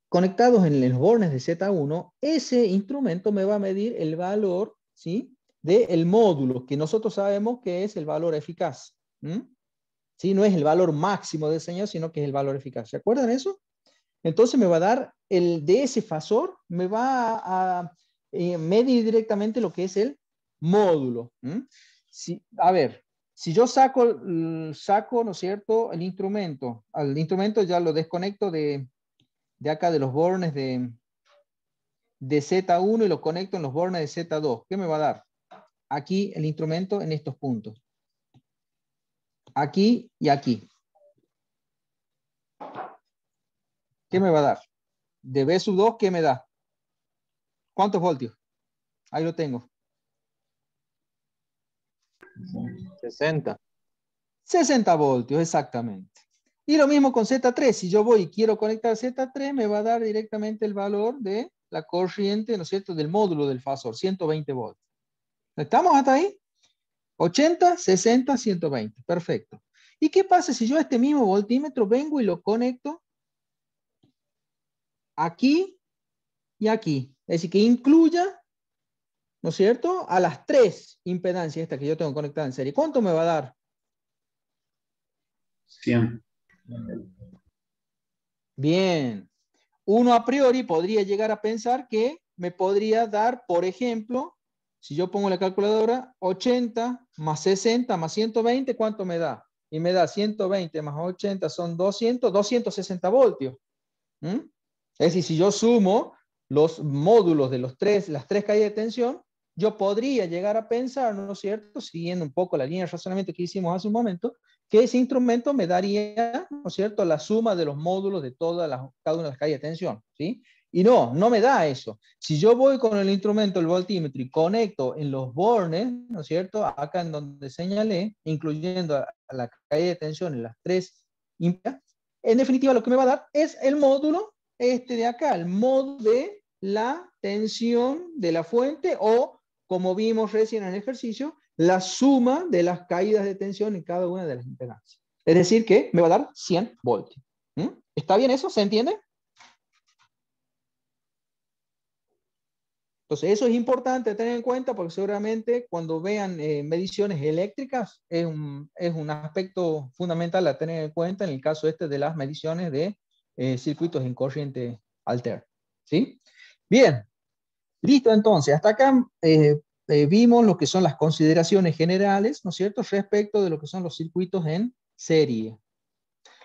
conectados en los bornes de Z1, ese instrumento me va a medir el valor, ¿sí? Del módulo, que nosotros sabemos que es el valor eficaz. No es el valor máximo de señal, sino que es el valor eficaz. ¿Se acuerdan eso? Entonces me va a dar el de ese fasor, me va a, eh, medir directamente lo que es el módulo. Si, a ver, si yo saco, saco, ¿no es cierto?, el instrumento. Al instrumento ya lo desconecto de, acá de los bornes de, de Z1 y lo conecto en los bornes de Z2. ¿Qué me va a dar? Aquí el instrumento en estos puntos. Aquí y aquí. ¿Qué me va a dar? De B 2, ¿qué me da? ¿Cuántos voltios? Ahí lo tengo. 60. 60 voltios, exactamente. Y lo mismo con Z3. Si yo voy y quiero conectar Z3, me va a dar directamente el valor de la corriente, ¿no es cierto?, del módulo del fasor, 120 voltios. ¿Estamos hasta ahí? 80, 60, 120. Perfecto. ¿Y qué pasa si yo este mismo voltímetro vengo y lo conecto aquí y aquí. Es decir, que incluya, ¿no es cierto?, a las tres impedancias estas que yo tengo conectadas en serie. ¿Cuánto me va a dar? 100. Bien. Uno a priori podría llegar a pensar que me podría dar, por ejemplo, si yo pongo la calculadora, 80 más 60 más 120, ¿cuánto me da? Y me da 120 más 80 son 200, 260 voltios. ¿Mm? Es decir, si yo sumo los módulos de los tres, las tres calles de tensión, yo podría llegar a pensar, ¿no es cierto?, siguiendo un poco la línea de razonamiento que hicimos hace un momento, que ese instrumento me daría, ¿no es cierto?, la suma de los módulos de todas las, cada una de las calles de tensión, ¿sí? Y no, no me da eso. Si yo voy con el instrumento, el voltímetro, y conecto en los bornes, ¿no es cierto?, acá en donde señalé, incluyendo la calle de tensión en las tres, en definitiva lo que me va a dar es el módulo este de acá, el modo de la tensión de la fuente o, como vimos recién en el ejercicio, la suma de las caídas de tensión en cada una de las impedancias. Es decir que me va a dar 100 voltios. ¿Mm? ¿Está bien eso? ¿Se entiende? Entonces eso es importante tener en cuenta porque seguramente cuando vean eh, mediciones eléctricas es un, es un aspecto fundamental a tener en cuenta en el caso este de las mediciones de eh, circuitos en corriente alter. ¿sí? Bien, listo entonces. Hasta acá eh, eh, vimos lo que son las consideraciones generales, ¿no es cierto?, respecto de lo que son los circuitos en serie.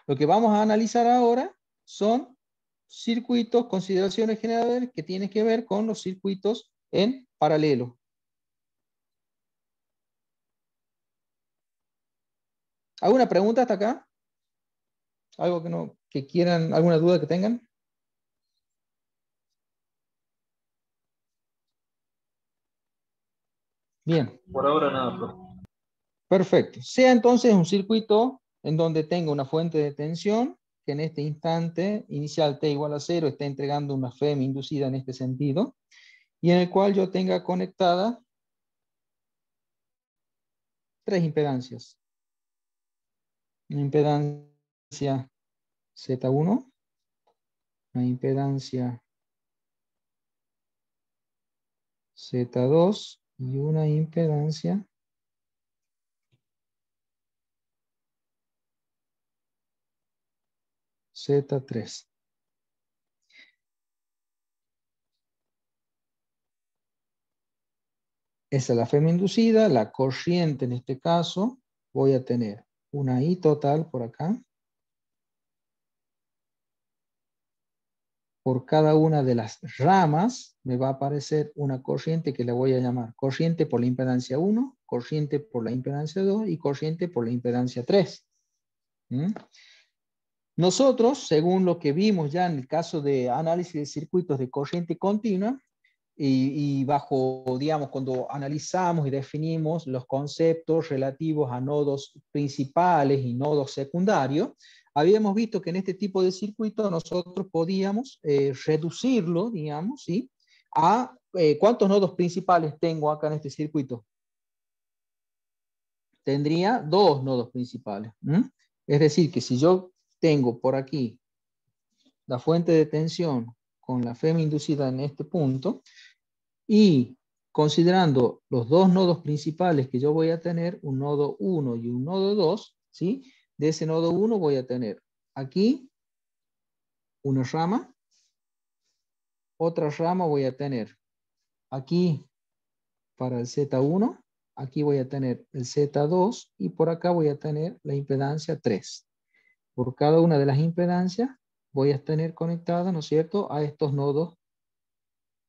Lo que vamos a analizar ahora son circuitos, consideraciones generales que tienen que ver con los circuitos en paralelo. ¿Alguna pregunta hasta acá? Algo que no, que quieran, alguna duda que tengan. Bien. Por ahora nada, Perfecto. Sea entonces un circuito en donde tenga una fuente de tensión que en este instante inicial T igual a cero está entregando una FEM inducida en este sentido y en el cual yo tenga conectada tres impedancias. Una impedancia Z1, una impedancia Z2 y una impedancia Z3. Esa es la FEM inducida, la corriente en este caso, voy a tener una I total por acá, por cada una de las ramas me va a aparecer una corriente que le voy a llamar corriente por la impedancia 1, corriente por la impedancia 2 y corriente por la impedancia 3. ¿Mm? Nosotros, según lo que vimos ya en el caso de análisis de circuitos de corriente continua, y, y, bajo, digamos, cuando analizamos y definimos los conceptos relativos a nodos principales y nodos secundarios, habíamos visto que en este tipo de circuito nosotros podíamos eh, reducirlo, digamos, ¿sí? a eh, cuántos nodos principales tengo acá en este circuito. Tendría dos nodos principales. Es decir, que si yo tengo por aquí la fuente de tensión con la FEM inducida en este punto y considerando los dos nodos principales que yo voy a tener, un nodo 1 y un nodo 2, ¿sí? de ese nodo 1 voy a tener aquí una rama, otra rama voy a tener aquí para el Z1, aquí voy a tener el Z2 y por acá voy a tener la impedancia 3. Por cada una de las impedancias voy a tener conectada, ¿no es cierto?, a estos nodos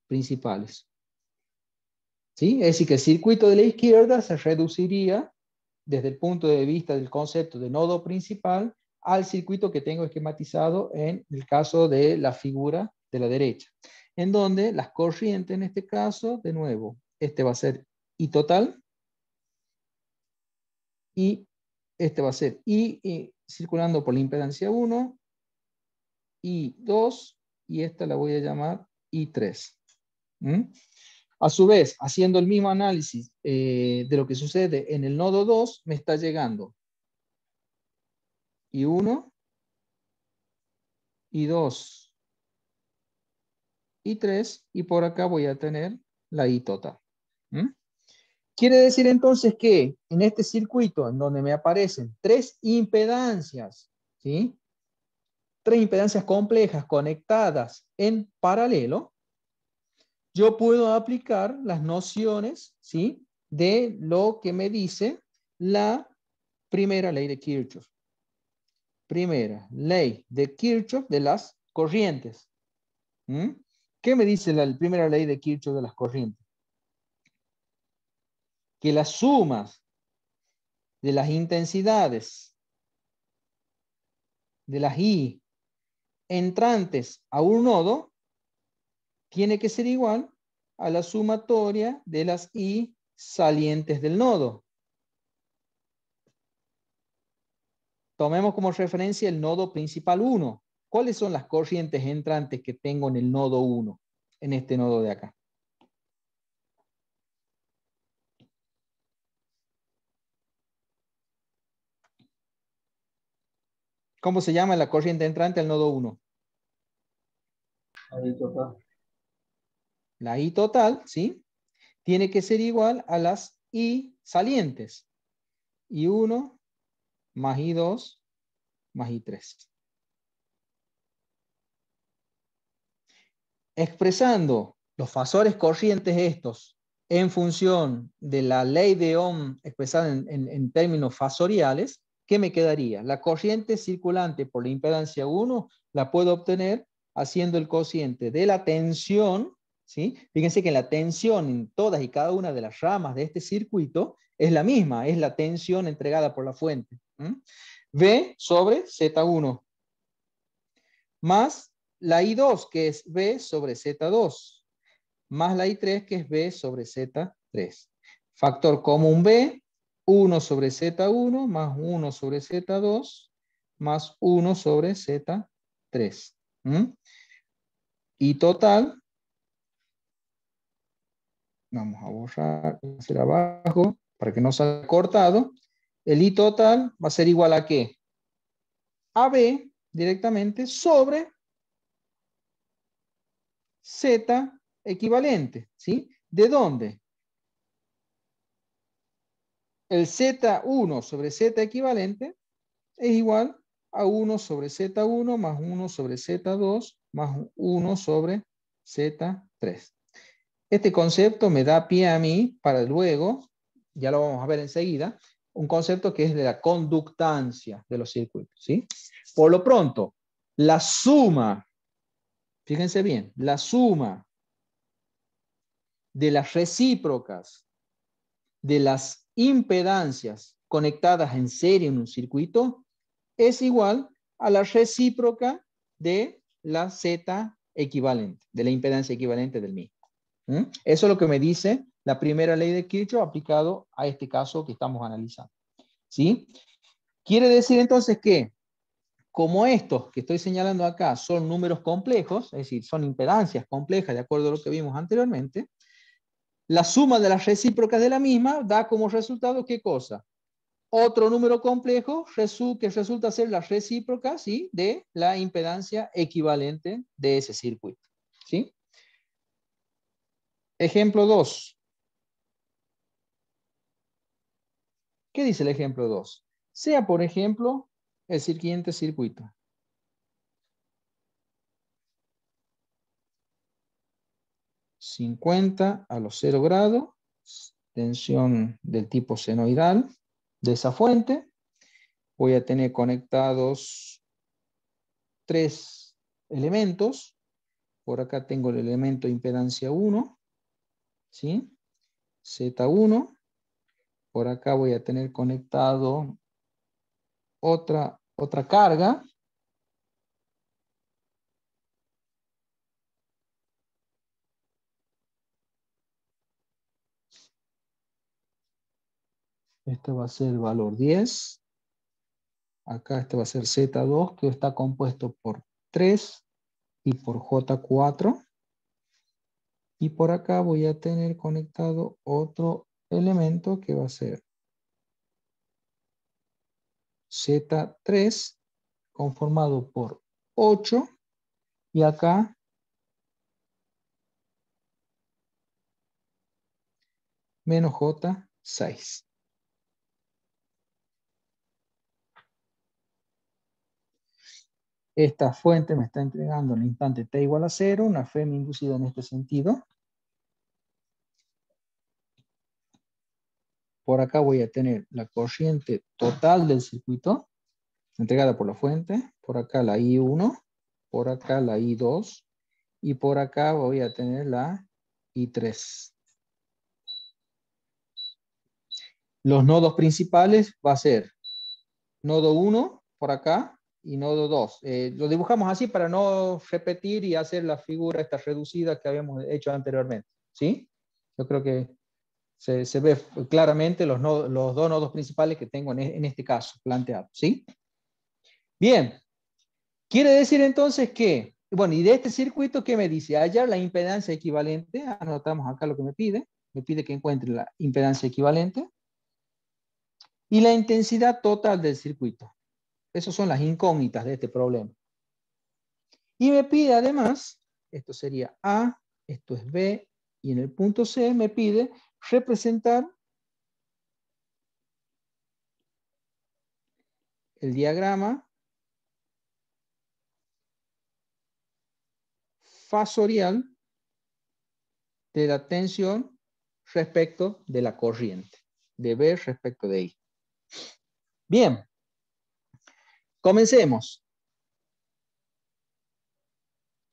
principales. ¿Sí? Es decir, que el circuito de la izquierda se reduciría desde el punto de vista del concepto de nodo principal al circuito que tengo esquematizado en el caso de la figura de la derecha, en donde las corrientes en este caso, de nuevo, este va a ser I total y este va a ser I, eh, circulando por la impedancia 1, I2 y esta la voy a llamar I3. A su vez, haciendo el mismo análisis eh, de lo que sucede en el nodo 2, me está llegando y 1, y 2, y 3, y por acá voy a tener la I total. Quiere decir entonces que en este circuito en donde me aparecen tres impedancias, ¿sí? tres impedancias complejas conectadas en paralelo, yo puedo aplicar las nociones, ¿sí? De lo que me dice la primera ley de Kirchhoff. Primera ley de Kirchhoff de las corrientes. ¿Mm? ¿Qué me dice la, la primera ley de Kirchhoff de las corrientes? Que las sumas de las intensidades de las I entrantes a un nodo tiene que ser igual a la sumatoria de las i salientes del nodo. Tomemos como referencia el nodo principal 1. ¿Cuáles son las corrientes entrantes que tengo en el nodo 1? En este nodo de acá. ¿Cómo se llama la corriente entrante al nodo 1? Ahí, la I total, ¿sí? Tiene que ser igual a las I salientes. I1 más I2 más I3. Expresando los fasores corrientes estos en función de la ley de Ohm expresada en, términos fasoriales, ¿qué me quedaría? La corriente circulante por la impedancia 1 la puedo obtener haciendo el cociente de la tensión Fíjense que la tensión en todas y cada una de las ramas de este circuito es la misma, es la tensión entregada por la fuente. B sobre Z1 más la I2, que es B sobre Z2, más la I3, que es B sobre Z3. Factor común B, 1 sobre Z1, más 1 sobre Z2, más 1 sobre Z3. Y total, Vamos a borrar hacia abajo para que no se haya cortado. El I total va a ser igual a qué? AB directamente sobre Z equivalente, ¿De dónde? El Z1 sobre Z equivalente es igual a 1 sobre Z1 más 1 sobre Z2 más 1 sobre Z3. Este concepto me da pie a mí para luego, ya lo vamos a ver enseguida, un concepto que es de la conductancia de los circuitos. Por lo pronto, la suma, fíjense bien, la suma de las recíprocas de las impedancias conectadas en serie en un circuito es igual a la recíproca de la Z equivalente, de la impedancia equivalente del mismo. ¿Mm? Eso es lo que me dice la primera ley de Kirchhoff aplicado a este caso que estamos analizando. ¿Sí? Quiere decir entonces que, como estos que estoy señalando acá son números complejos, es decir, son impedancias complejas de acuerdo a lo que vimos anteriormente, la suma de las recíprocas de la misma da como resultado qué cosa? Otro número complejo que resulta ser la recíproca de la impedancia equivalente de ese circuito. ¿sí? Ejemplo 2. ¿Qué dice el ejemplo 2? Sea, por ejemplo, el siguiente circuito. ...50 a los 0 grados... ...tensión del tipo senoidal... ...de esa fuente... ...voy a tener conectados... ...tres elementos... ...por acá tengo el elemento impedancia 1... ¿sí? Z1. Por acá voy a tener conectado otra, otra carga. Este va a ser el valor 10. Acá este va a ser Z2, que está compuesto por 3 y por J4. Y por acá voy a tener conectado otro elemento que va a ser Z3 conformado por 8 y acá menos J 6. Esta fuente me está entregando el instante T igual a 0, una FEM inducida en este sentido. Por acá voy a tener la corriente total del circuito, entregada por la fuente. Por acá la I1, por acá la I2 y por acá voy a tener la I3. Los nodos principales va a ser nodo 1 por acá y nodo 2. Eh, lo dibujamos así para no repetir y hacer la figura esta reducida que habíamos hecho anteriormente. ¿Sí? Yo creo que se, ve claramente los, dos nodos principales que tengo e, en, este caso planteado, ¿sí? Bien, quiere decir entonces que, bueno, y de este circuito, ¿qué me dice? Allá la impedancia equivalente, anotamos acá lo que me pide, me pide que encuentre la impedancia equivalente, y la intensidad total del circuito. Esas son las incógnitas de este problema. Y me pide además, esto sería A, esto es B, y en el punto C me pide representar el diagrama fasorial de la tensión respecto de la corriente, de B respecto de I. Bien, comencemos.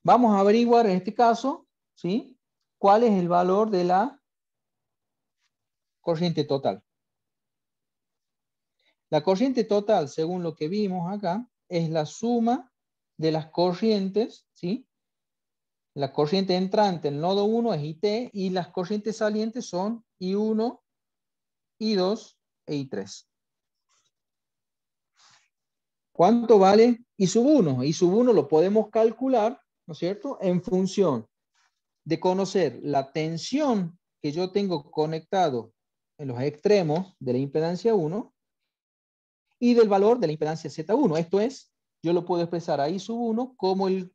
Vamos a averiguar en este caso, ¿sí? ¿Cuál es el valor de la corriente total. La corriente total, según lo que vimos acá, es la suma de las corrientes, ¿sí? La corriente entrante, el nodo 1 es IT, y las corrientes salientes son I1, I2 e I3. ¿Cuánto vale I 1? I 1 lo podemos calcular, ¿no es cierto?, en función de conocer la tensión que yo tengo conectado en los extremos de la impedancia 1 y del valor de la impedancia Z1. Esto es, yo lo puedo expresar ahí sub 1 como el,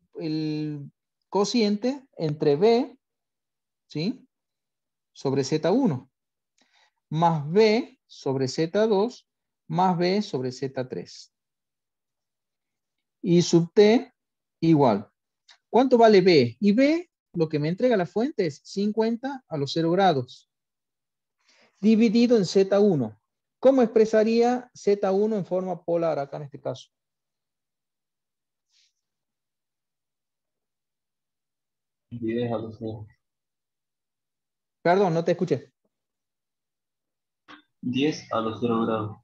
cociente entre B ¿sí? sobre Z1 más B sobre Z2 más B sobre Z3. Y sub T igual. ¿Cuánto vale B? Y B, lo que me entrega la fuente es 50 a los 0 grados dividido en Z1. ¿Cómo expresaría Z1 en forma polar acá en este caso? Perdón, no te escuché. 10 a los 0 grados.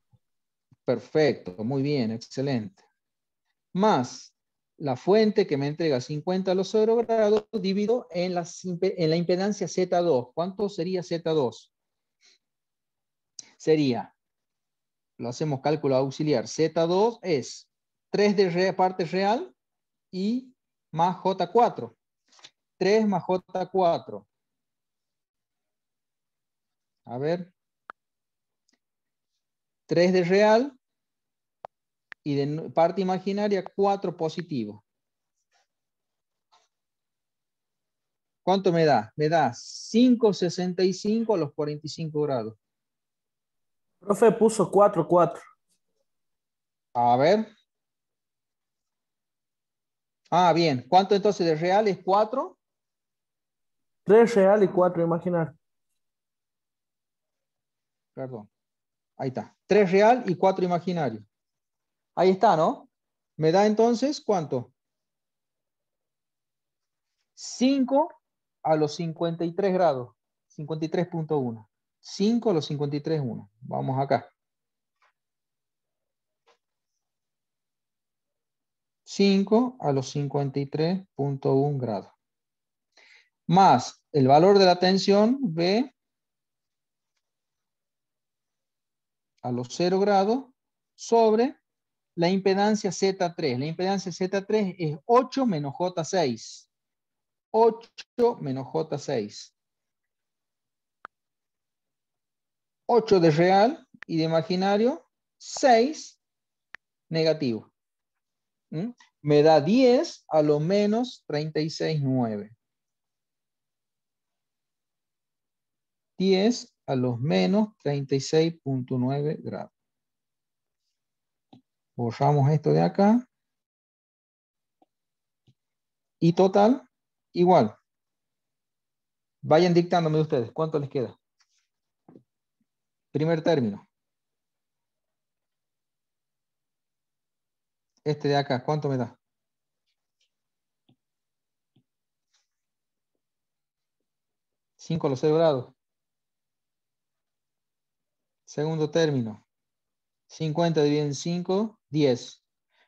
Perfecto, muy bien, excelente. Más la fuente que me entrega 50 a los 0 grados Dividido en la, en la impedancia Z2. ¿Cuánto sería Z2? sería, lo hacemos cálculo auxiliar, Z2 es 3 de parte real y más J4. 3 más J4. A ver. 3 de real y de parte imaginaria 4 positivo. ¿Cuánto me da? Me da 5,65 a los 45 grados. Profe puso 4-4. A ver. Ah, bien. ¿Cuánto entonces de real es 4? 3 real y 4 imaginario. Perdón. Ahí está. 3 real y 4 imaginario. Ahí está, ¿no? Me da entonces, ¿cuánto? 5 a los 53 grados. 53.1. 5 a los 53 1. Vamos acá. 5 a los 53.1 grados. Más el valor de la tensión B a los 0 grados sobre la impedancia Z3. La impedancia Z3 es 8 menos J6. 8 menos J6. 8 de real y de imaginario, 6 negativo. ¿Mm? Me da 10 a lo menos 36.9. 10 a los menos 36.9 grados. Borramos esto de acá. Y total, igual. Vayan dictándome ustedes, ¿cuánto les queda? Primer término. Este de acá, ¿cuánto me da? 5 a los 0 grados. Segundo término. 50 dividido en 5, 10.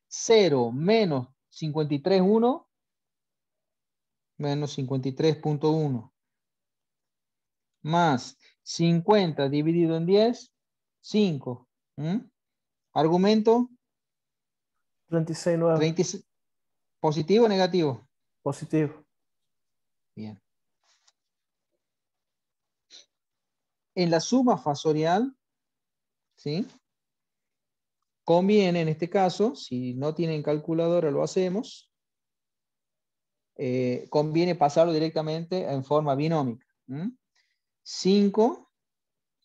0 menos 53, 1, menos 53.1 más 50 dividido en 10, 5. ¿Argumento? 36, 9. ¿Positivo o negativo? Positivo. Bien. En la suma fasorial, ¿sí? Conviene en este caso, si no tienen calculadora lo hacemos, eh, conviene pasarlo directamente en forma binómica. 5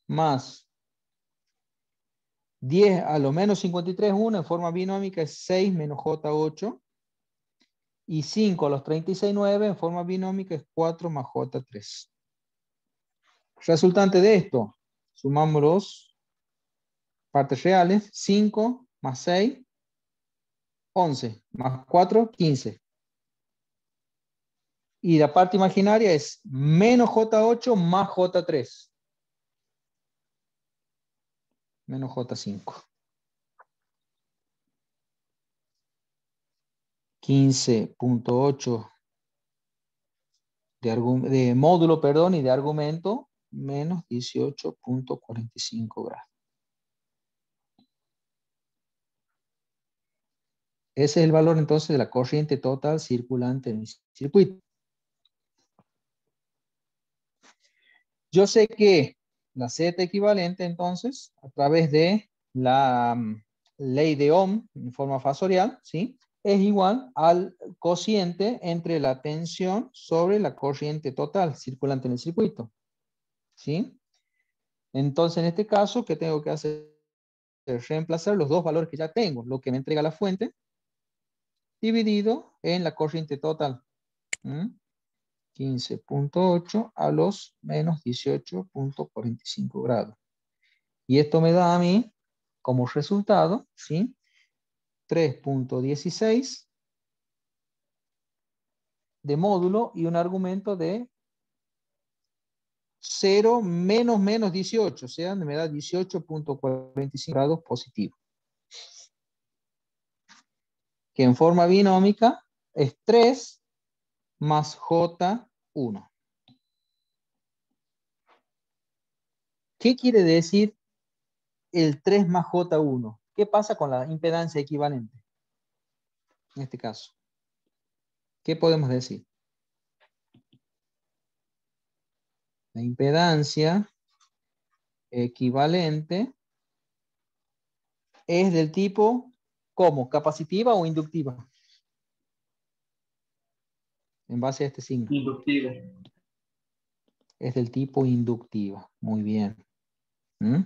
más 10 a lo menos 53, 1 en forma binómica es 6 menos J8. Y 5 a los 36, 9 en forma binómica es 4 más J3. Resultante de esto, sumamos los partes reales, 5 más 6, 11, más 4, 15 y la parte imaginaria es menos J8 más J3. Menos J5. 15.8 de, de módulo, perdón, y de argumento, menos 18.45 grados. Ese es el valor entonces de la corriente total circulante en el circuito. Yo sé que la Z equivalente, entonces, a través de la mm, ley de Ohm en forma fasorial, ¿sí? es igual al cociente entre la tensión sobre la corriente total circulante en el circuito. ¿Sí? Entonces, en este caso, ¿qué tengo que hacer? Reemplazar los dos valores que ya tengo, lo que me entrega la fuente, dividido en la corriente total. 15.8 a los menos 18.45 grados. Y esto me da a mí como resultado, 3.16 de módulo y un argumento de 0 menos menos 18, o sea, me da 18.45 grados positivo. Que en forma binómica es 3 más J 1. ¿Qué quiere decir el 3 más J1? ¿Qué pasa con la impedancia equivalente? En este caso. ¿Qué podemos decir? La impedancia equivalente es del tipo, ¿cómo? ¿Capacitiva o inductiva? en base a este signo. Inductiva. Es del tipo inductiva. Muy bien. ¿Mm?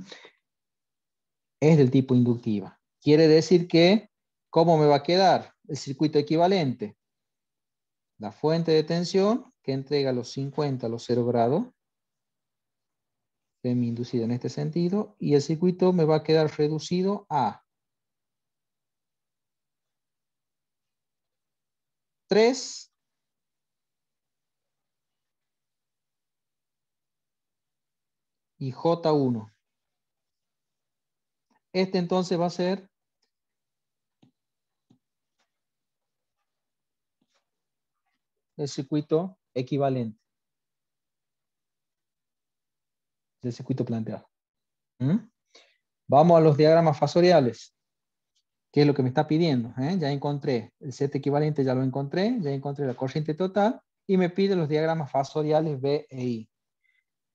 Es del tipo inductiva. Quiere decir que, ¿cómo me va a quedar el circuito equivalente? La fuente de tensión que entrega los 50 a los 0 grados, semi-inducido en este sentido, y el circuito me va a quedar reducido a 3 y J1. Este entonces va a ser el circuito equivalente del circuito planteado. ¿Mm? Vamos a los diagramas fasoriales. ¿Qué es lo que me está pidiendo? ¿eh? Ya encontré el set equivalente, ya lo encontré, ya encontré la corriente total y me pide los diagramas fasoriales B e I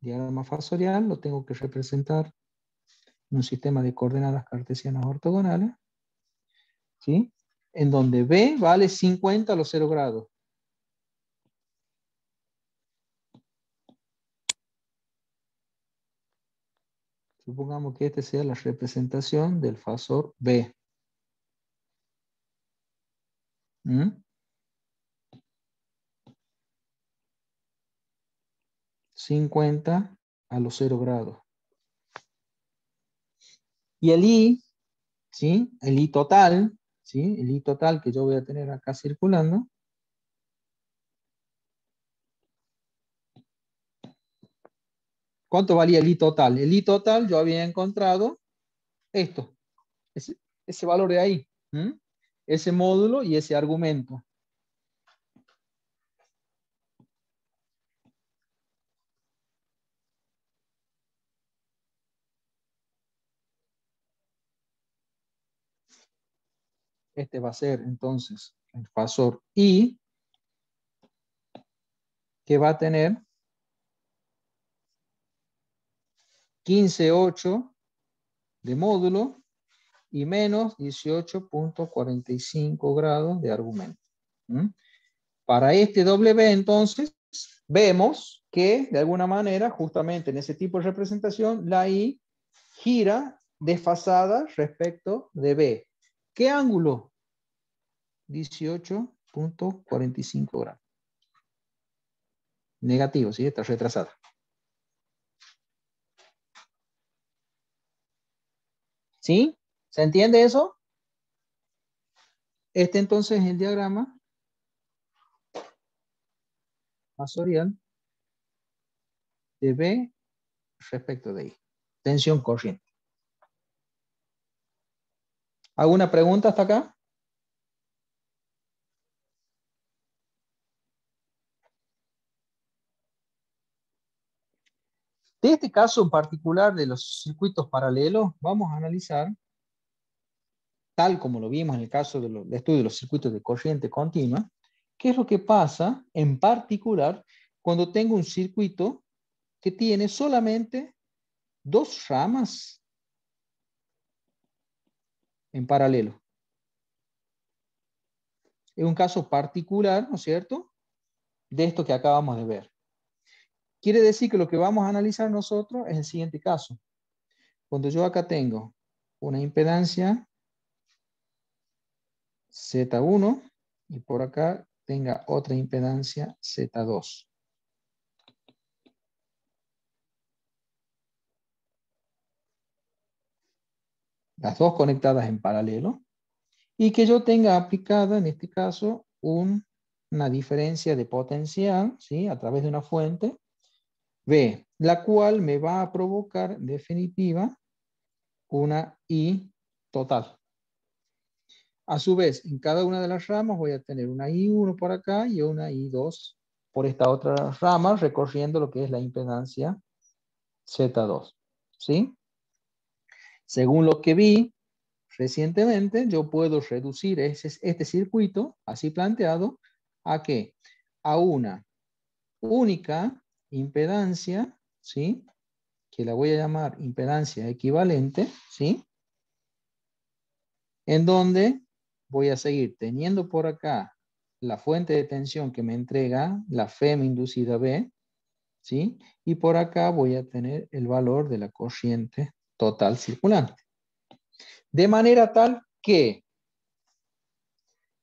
diagrama fasorial lo tengo que representar en un sistema de coordenadas cartesianas ortogonales, ¿sí? en donde B vale 50 a los 0 grados. Supongamos que esta sea la representación del fasor B. ¿Mm? 50 a los 0 grados. Y el I, ¿sí? El I total, ¿sí? El I total que yo voy a tener acá circulando. ¿Cuánto valía el I total? El I total yo había encontrado esto, ese, ese valor de ahí, ese módulo y ese argumento. Este va a ser entonces el fasor I, que va a tener 15,8 de módulo y menos 18.45 grados de argumento. Para este W entonces vemos que de alguna manera justamente en ese tipo de representación la I gira desfasada respecto de B. ¿Qué ángulo? 18.45 grados. Negativo, ¿sí? Está retrasada. ¿Sí? ¿Se entiende eso? Este entonces es el diagrama masorial de B respecto de I. Tensión corriente. ¿Alguna pregunta hasta acá? De este caso en particular de los circuitos paralelos, vamos a analizar, tal como lo vimos en el caso del estudio de los circuitos de corriente continua, qué es lo que pasa en particular cuando tengo un circuito que tiene solamente dos ramas en paralelo. Es un caso particular, ¿no es cierto?, de esto que acabamos de ver. Quiere decir que lo que vamos a analizar nosotros es el siguiente caso. Cuando yo acá tengo una impedancia Z1 y por acá tenga otra impedancia Z2. las dos conectadas en paralelo, y que yo tenga aplicada, en este caso, una diferencia de potencial, ¿sí? A través de una fuente, B, la cual me va a provocar, en definitiva, una I total. A su vez, en cada una de las ramas voy a tener una I1 por acá y una I2 por esta otra rama, recorriendo lo que es la impedancia Z2. ¿Sí? Según lo que vi recientemente, yo puedo reducir este circuito, así planteado, ¿a A una única impedancia, ¿sí? Que la voy a llamar impedancia equivalente, ¿sí? En donde voy a seguir teniendo por acá la fuente de tensión que me entrega la FEM inducida B, ¿sí? Y por acá voy a tener el valor de la corriente total circulante. De manera tal que,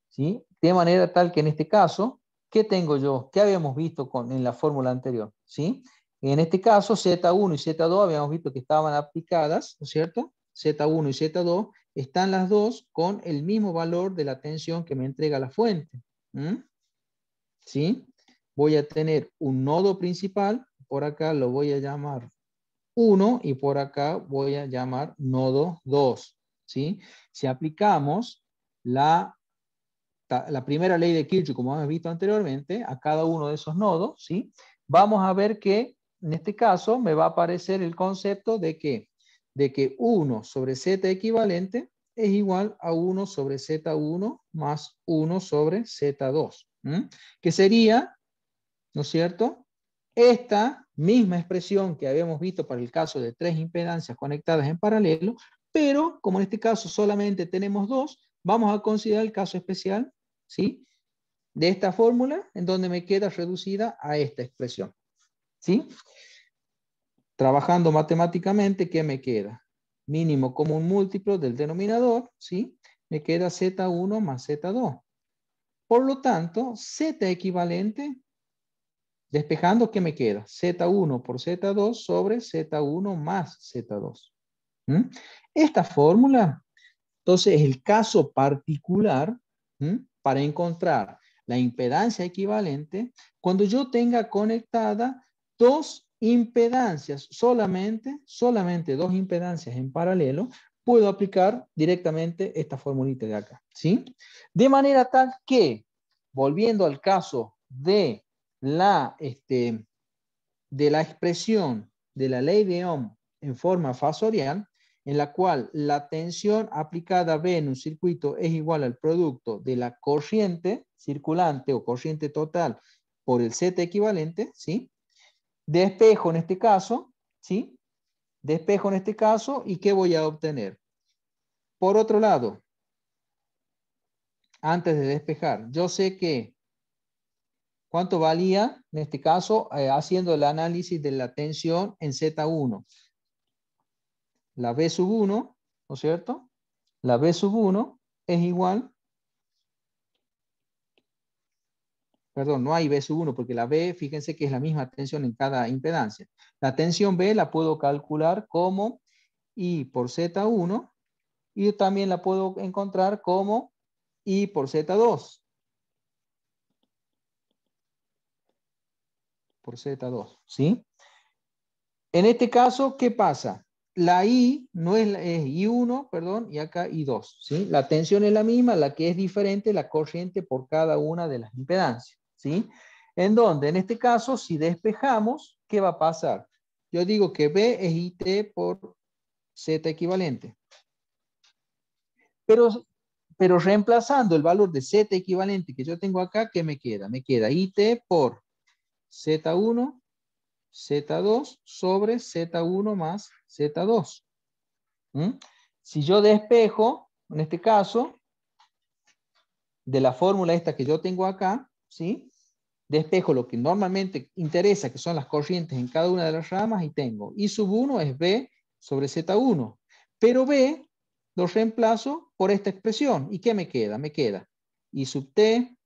¿sí? De manera tal que en este caso, ¿qué tengo yo? ¿Qué habíamos visto con, en la fórmula anterior? ¿Sí? En este caso, Z1 y Z2 habíamos visto que estaban aplicadas, ¿no es cierto? Z1 y Z2 están las dos con el mismo valor de la tensión que me entrega la fuente. ¿Sí? Voy a tener un nodo principal, por acá lo voy a llamar 1 y por acá voy a llamar nodo 2. Si aplicamos la, la primera ley de Kirchhoff, como hemos visto anteriormente, a cada uno de esos nodos, vamos a ver que en este caso me va a aparecer el concepto de que, de que 1 sobre z equivalente es igual a 1 sobre z1 más 1 sobre z2, que sería, ¿no es cierto?, esta misma expresión que habíamos visto para el caso de tres impedancias conectadas en paralelo, pero como en este caso solamente tenemos dos, vamos a considerar el caso especial, ¿sí? De esta fórmula, en donde me queda reducida a esta expresión, ¿sí? Trabajando matemáticamente, ¿qué me queda? Mínimo común múltiplo del denominador, ¿sí? Me queda Z1 más Z2. Por lo tanto, Z equivalente Despejando, ¿qué me queda? Z1 por Z2 sobre Z1 más Z2. ¿Mm? Esta fórmula, entonces, es el caso particular para encontrar la impedancia equivalente cuando yo tenga conectada dos impedancias solamente, solamente dos impedancias en paralelo, puedo aplicar directamente esta formulita de acá, ¿sí? De manera tal que, volviendo al caso de la, este, de la expresión de la ley de Ohm en forma fasorial, en la cual la tensión aplicada B en un circuito es igual al producto de la corriente circulante o corriente total por el Z equivalente, ¿sí? De en este caso, ¿sí? despejo en este caso, ¿y qué voy a obtener? Por otro lado, antes de despejar, yo sé que ¿Cuánto valía, en este caso, eh, haciendo el análisis de la tensión en Z1? La B sub 1, ¿no es cierto? La B sub 1 es igual... Perdón, no hay B sub 1 porque la B, fíjense que es la misma tensión en cada impedancia. La tensión B la puedo calcular como I por Z1 y también la puedo encontrar como I por Z2. por Z2, ¿sí? En este caso, ¿qué pasa? La I no es, es I1, perdón, y acá I2, ¿sí? La tensión es la misma, la que es diferente la corriente por cada una de las impedancias, ¿sí? En donde, en este caso, si despejamos, ¿qué va a pasar? Yo digo que B es IT por Z equivalente. Pero, pero reemplazando el valor de Z equivalente que yo tengo acá, ¿qué me queda? Me queda IT por Z1, Z2 sobre Z1 más Z2. ¿Mm? Si yo despejo, en este caso, de la fórmula esta que yo tengo acá, ¿sí? Despejo lo que normalmente interesa, que son las corrientes en cada una de las ramas, y tengo I sub 1 es B sobre Z1. Pero B lo reemplazo por esta expresión. ¿Y qué me queda? Me queda I sub T,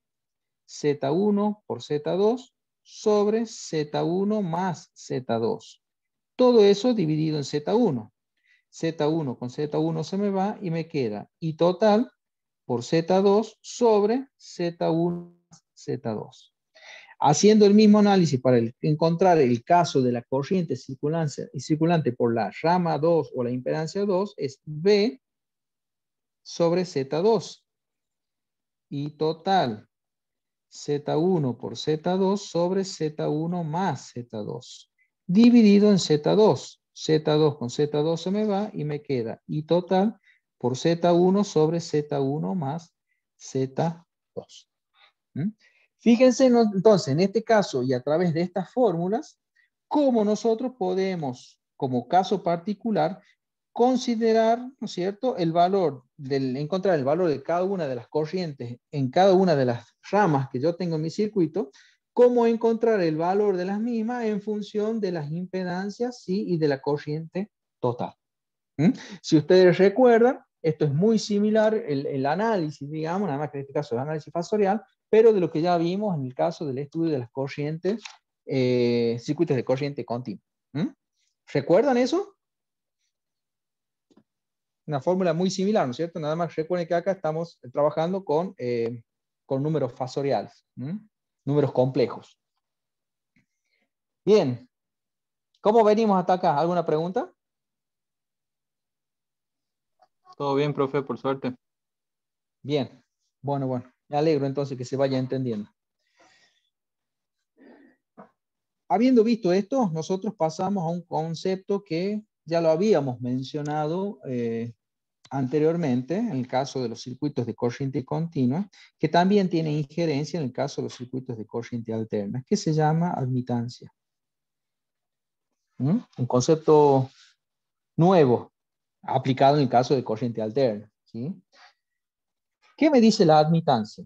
Z1 por Z2 sobre Z1 más Z2. Todo eso dividido en Z1. Z1 con Z1 se me va y me queda y total por Z2 sobre Z1 más Z2. Haciendo el mismo análisis para encontrar el caso de la corriente circulante, circulante por la rama 2 o la impedancia 2 es B sobre Z2. Y total Z1 por Z2 sobre Z1 más Z2, dividido en Z2. Z2 con Z2 se me va y me queda y total por Z1 sobre Z1 más Z2. ¿Mm? Fíjense entonces, en este caso y a través de estas fórmulas, cómo nosotros podemos, como caso particular, considerar, ¿no es cierto?, el valor del, encontrar el valor de cada una de las corrientes en cada una de las ramas que yo tengo en mi circuito, cómo encontrar el valor de las mismas en función de las impedancias y de la corriente total. ¿Mm? Si ustedes recuerdan, esto es muy similar el, el análisis, digamos, nada más que en este caso el análisis factorial, pero de lo que ya vimos en el caso del estudio de las corrientes, eh, circuitos de corriente continua. ¿Mm? ¿Recuerdan eso? una fórmula muy similar, ¿no es cierto? Nada más recuerden que acá estamos trabajando con, eh, números fasoriales, números complejos. Bien, ¿cómo venimos hasta acá? ¿Alguna pregunta? Todo bien, profe, por suerte. Bien, bueno, bueno, me alegro entonces que se vaya entendiendo. Habiendo visto esto, nosotros pasamos a un concepto que ya lo habíamos mencionado eh, anteriormente en el caso de los circuitos de corriente continua, que también tiene injerencia en el caso de los circuitos de corriente alterna, que se llama admitancia. ¿Mm? Un concepto nuevo aplicado en el caso de corriente alterna. ¿Qué me dice la admitancia?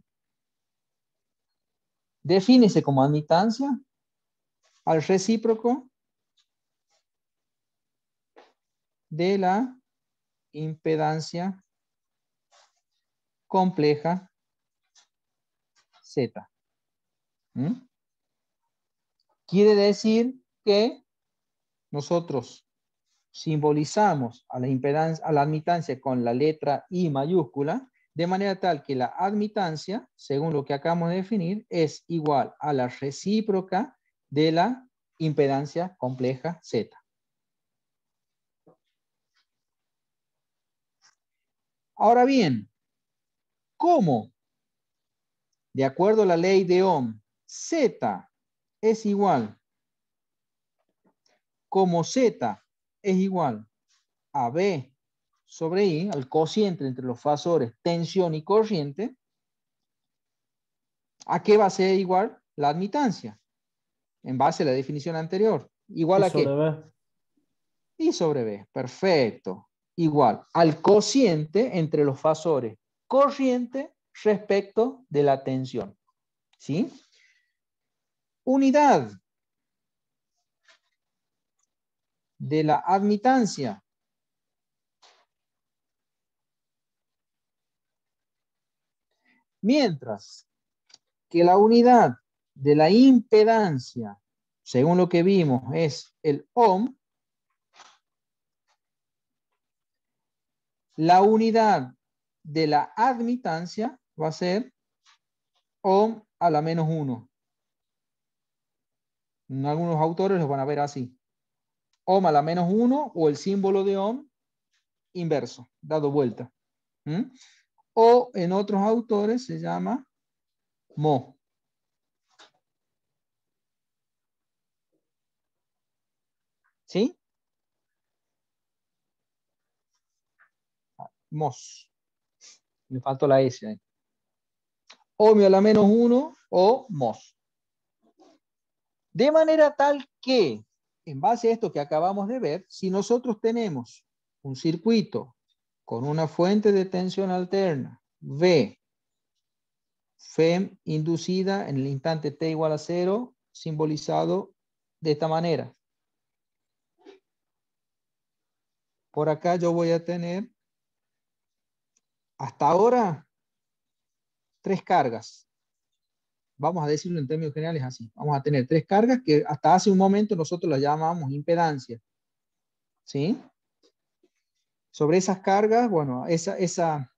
Defínese como admitancia al recíproco de la impedancia compleja Z. Quiere decir que nosotros simbolizamos a la, impedancia, a la admitancia con la letra I mayúscula, de manera tal que la admitancia, según lo que acabamos de definir, es igual a la recíproca de la impedancia compleja Z. Ahora bien, ¿cómo? De acuerdo a la ley de Ohm, Z es igual, como Z es igual a B sobre I, al cociente entre los fasores tensión y corriente, ¿a qué va a ser igual la admitancia? En base a la definición anterior. Igual a sobre qué? B. Y sobre B, perfecto igual al cociente entre los fasores corriente respecto de la tensión. ¿Sí? Unidad de la admitancia. Mientras que la unidad de la impedancia, según lo que vimos, es el ohm, La unidad de la admitancia va a ser ohm a la menos 1. Algunos autores los van a ver así. Ohm a la menos uno o el símbolo de ohm inverso, dado vuelta. O en otros autores se llama mo. mos. Me faltó la S ahí. a la menos 1 o mos. De manera tal que, en base a esto que acabamos de ver, si nosotros tenemos un circuito con una fuente de tensión alterna, V, FEM inducida en el instante T igual a 0, simbolizado de esta manera. Por acá yo voy a tener hasta ahora, tres cargas. Vamos a decirlo en términos generales así. Vamos a tener tres cargas que hasta hace un momento nosotros las llamábamos impedancia. ¿Sí? Sobre esas cargas, bueno, esa, esa,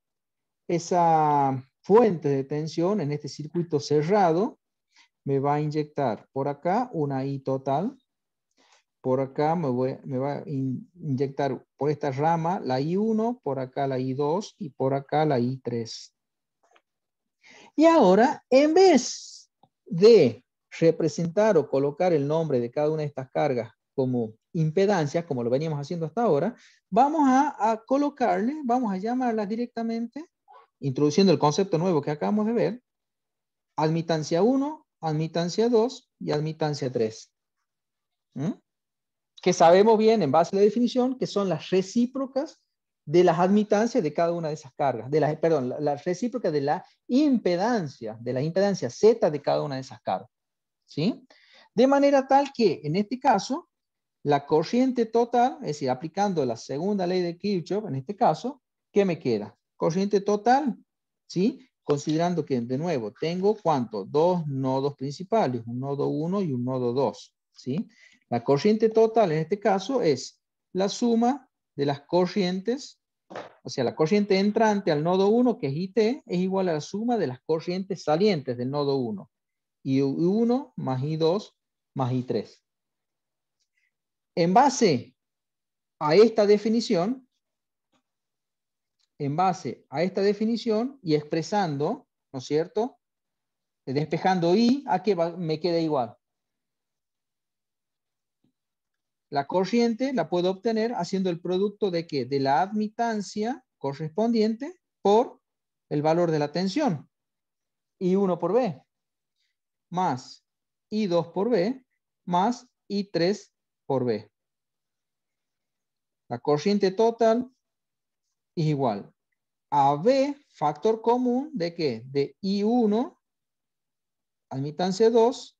esa fuente de tensión en este circuito cerrado me va a inyectar por acá una I total por acá me, va a inyectar por esta rama la I1, por acá la I2 y por acá la I3. Y ahora, en vez de representar o colocar el nombre de cada una de estas cargas como impedancia, como lo veníamos haciendo hasta ahora, vamos a, colocarle, vamos a llamarlas directamente, introduciendo el concepto nuevo que acabamos de ver, admitancia 1, admitancia 2 y admitancia 3 que sabemos bien en base a la definición que son las recíprocas de las admitancias de cada una de esas cargas, de las, perdón, las recíprocas de la impedancia, de la impedancia Z de cada una de esas cargas. ¿sí? De manera tal que, en este caso, la corriente total, es decir, aplicando la segunda ley de Kirchhoff, en este caso, ¿qué me queda? Corriente total, ¿sí? Considerando que, de nuevo, tengo, ¿cuánto? Dos nodos principales, un nodo 1 y un nodo 2, ¿sí? La corriente total en este caso es la suma de las corrientes, o sea, la corriente entrante al nodo 1, que es IT, es igual a la suma de las corrientes salientes del nodo 1. I1 más I2 más I3. En base a esta definición, en base a esta definición y expresando, ¿no es cierto? Despejando I, ¿a qué me queda igual? La corriente la puedo obtener haciendo el producto de qué? De la admitancia correspondiente por el valor de la tensión. I1 por B más I2 por B más I3 por B. La corriente total es igual a B, factor común de qué? De I1, admitancia 2,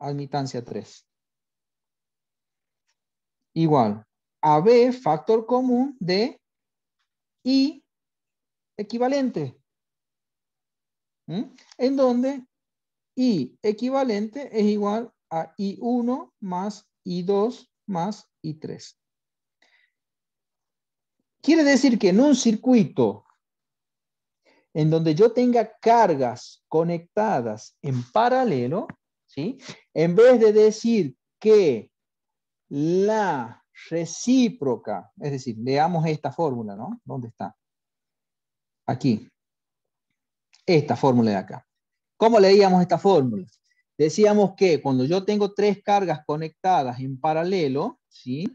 admitancia 3 igual a B factor común de I equivalente. En donde I equivalente es igual a I1 más I2 más I3. Quiere decir que en un circuito en donde yo tenga cargas conectadas en paralelo, ¿sí? en vez de decir que la recíproca, es decir, leamos esta fórmula, ¿no? ¿Dónde está? Aquí. Esta fórmula de acá. ¿Cómo leíamos esta fórmula? Decíamos que cuando yo tengo tres cargas conectadas en paralelo, ¿sí?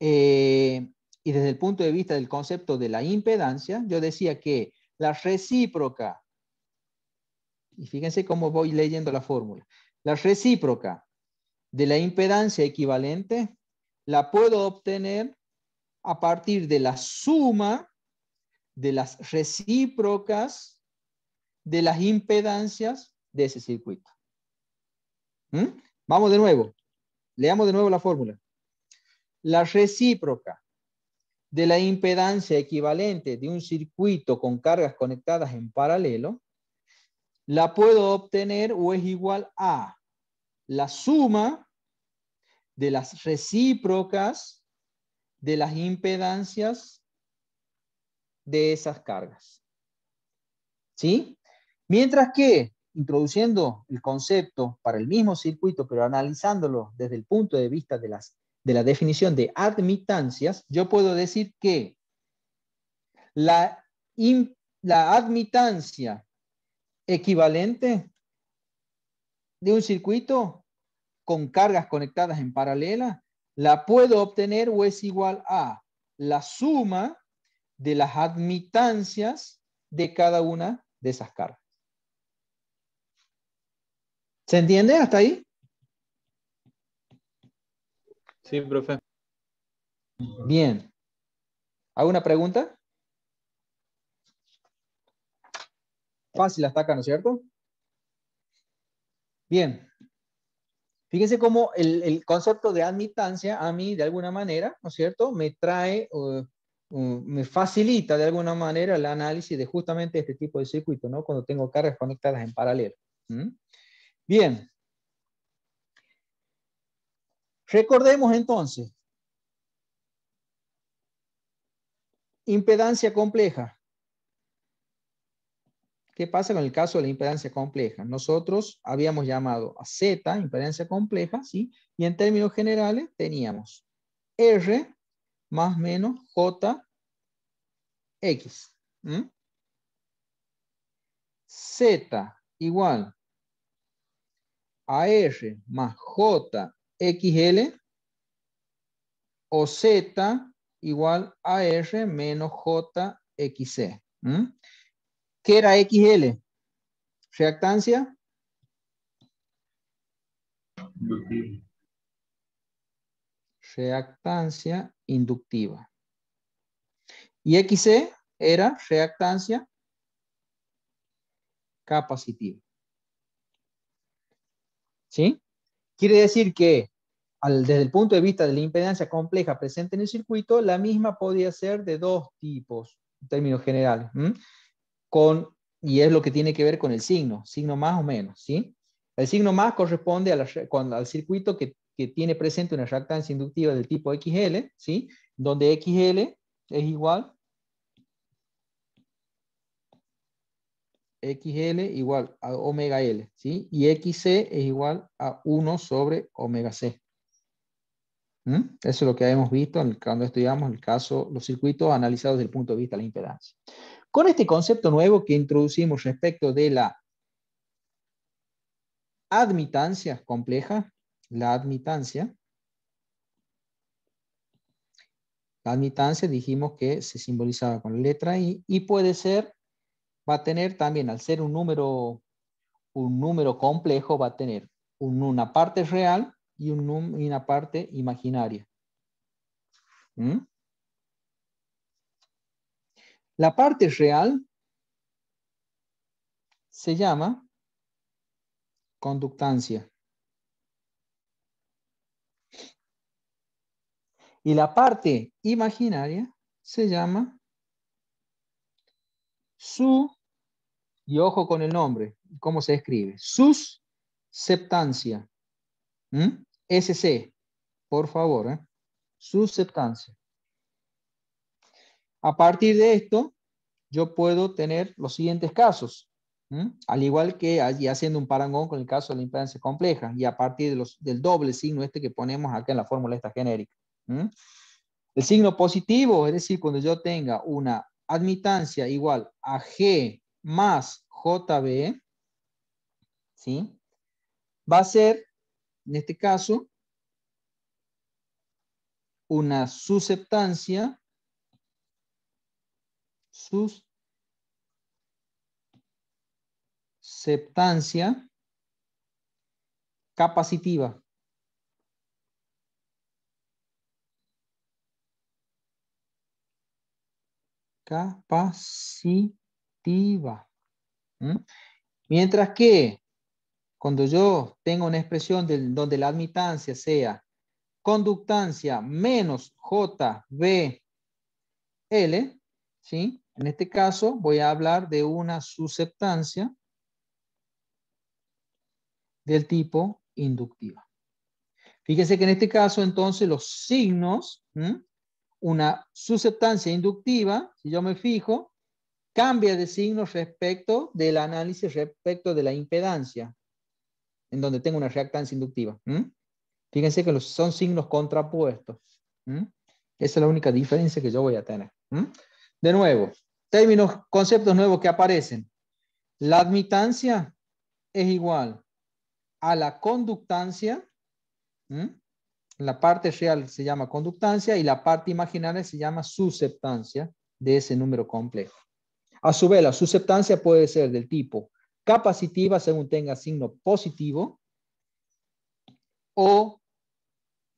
Eh, y desde el punto de vista del concepto de la impedancia, yo decía que la recíproca, y fíjense cómo voy leyendo la fórmula, la recíproca de la impedancia equivalente la puedo obtener a partir de la suma de las recíprocas de las impedancias de ese circuito. ¿Mm? Vamos de nuevo. Leamos de nuevo la fórmula. La recíproca de la impedancia equivalente de un circuito con cargas conectadas en paralelo, la puedo obtener o es igual a la suma de las recíprocas de las impedancias de esas cargas. ¿Sí? Mientras que, introduciendo el concepto para el mismo circuito, pero analizándolo desde el punto de vista de, las, de la definición de admitancias, yo puedo decir que la, la admitancia equivalente de un circuito con cargas conectadas en paralela, la puedo obtener o es igual a la suma de las admitancias de cada una de esas cargas. ¿Se entiende hasta ahí? Sí, profe. Bien. ¿Alguna pregunta? Fácil hasta acá, ¿no es cierto? Bien, fíjense cómo el, concepto de admitancia a mí, de alguna manera, ¿no es cierto?, me trae, me facilita de alguna manera el análisis de justamente este tipo de circuito, ¿no? Cuando tengo cargas conectadas en paralelo. Bien. Recordemos entonces, impedancia compleja. ¿Qué pasa con el caso de la impedancia compleja? Nosotros habíamos llamado a Z impedancia compleja, ¿sí? Y en términos generales teníamos R más menos JX. Z igual a R más JXL o Z igual a R menos JXC. ¿Mm? ¿Qué era XL? ¿Reactancia? Reactancia inductiva. Y XC era reactancia capacitiva. ¿Sí? Quiere decir que desde el punto de vista de la impedancia compleja presente en el circuito, la misma podía ser de dos tipos, en términos generales con, y es lo que tiene que ver con el signo, signo más o menos, ¿sí? El signo más corresponde al circuito que, tiene presente una reactancia inductiva del tipo XL, ¿sí? Donde XL es igual, XL igual a omega L, ¿sí? Y XC es igual a 1 sobre omega C. ¿Mm? Eso es lo que hemos visto cuando estudiamos el caso, los circuitos analizados desde el punto de vista de la impedancia. Con este concepto nuevo que introducimos respecto de la admitancia compleja, la admitancia, la admitancia dijimos que se simbolizaba con la letra I y puede ser, va a tener también, al ser un número, un número complejo, va a tener una parte real y, un, una parte imaginaria. ¿Mm? La parte real se llama conductancia. Y la parte imaginaria se llama su, y ojo con el nombre, cómo se escribe, susceptancia. ¿Mm? SC, por favor, ¿eh? susceptancia. A partir de esto, yo puedo tener los siguientes casos. Al igual que allí haciendo un parangón con el caso de la impedancia compleja y a partir de los, del doble signo este que ponemos acá en la fórmula esta genérica. El signo positivo, es decir, cuando yo tenga una admitancia igual a G más JB, ¿sí? va a ser, en este caso, una susceptancia sus septancia capacitiva. Capacitiva. ¿Mm? Mientras que cuando yo tengo una expresión donde la admitancia sea conductancia menos JBL, ¿sí? En este caso voy a hablar de una susceptancia del tipo inductiva. Fíjense que en este caso entonces los signos, una susceptancia inductiva, si yo me fijo, cambia de signo respecto del análisis, respecto de la impedancia, en donde tengo una reactancia inductiva. Fíjense que los, son signos contrapuestos. Esa es la única diferencia que yo voy a tener. De nuevo, términos, conceptos nuevos que aparecen. La admitancia es igual a la conductancia. La parte real se llama conductancia y la parte imaginaria se llama susceptancia de ese número complejo. A su vez, la susceptancia puede ser del tipo capacitiva según tenga signo positivo o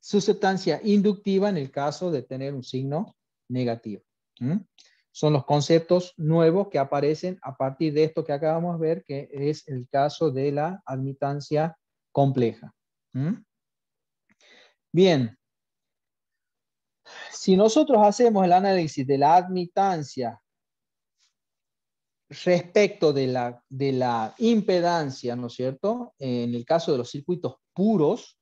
susceptancia inductiva en el caso de tener un signo negativo son los conceptos nuevos que aparecen a partir de esto que acabamos de ver, que es el caso de la admitancia compleja. ¿Mm? Bien, si nosotros hacemos el análisis de la admitancia respecto de la, de la impedancia, ¿no es cierto? En el caso de los circuitos puros,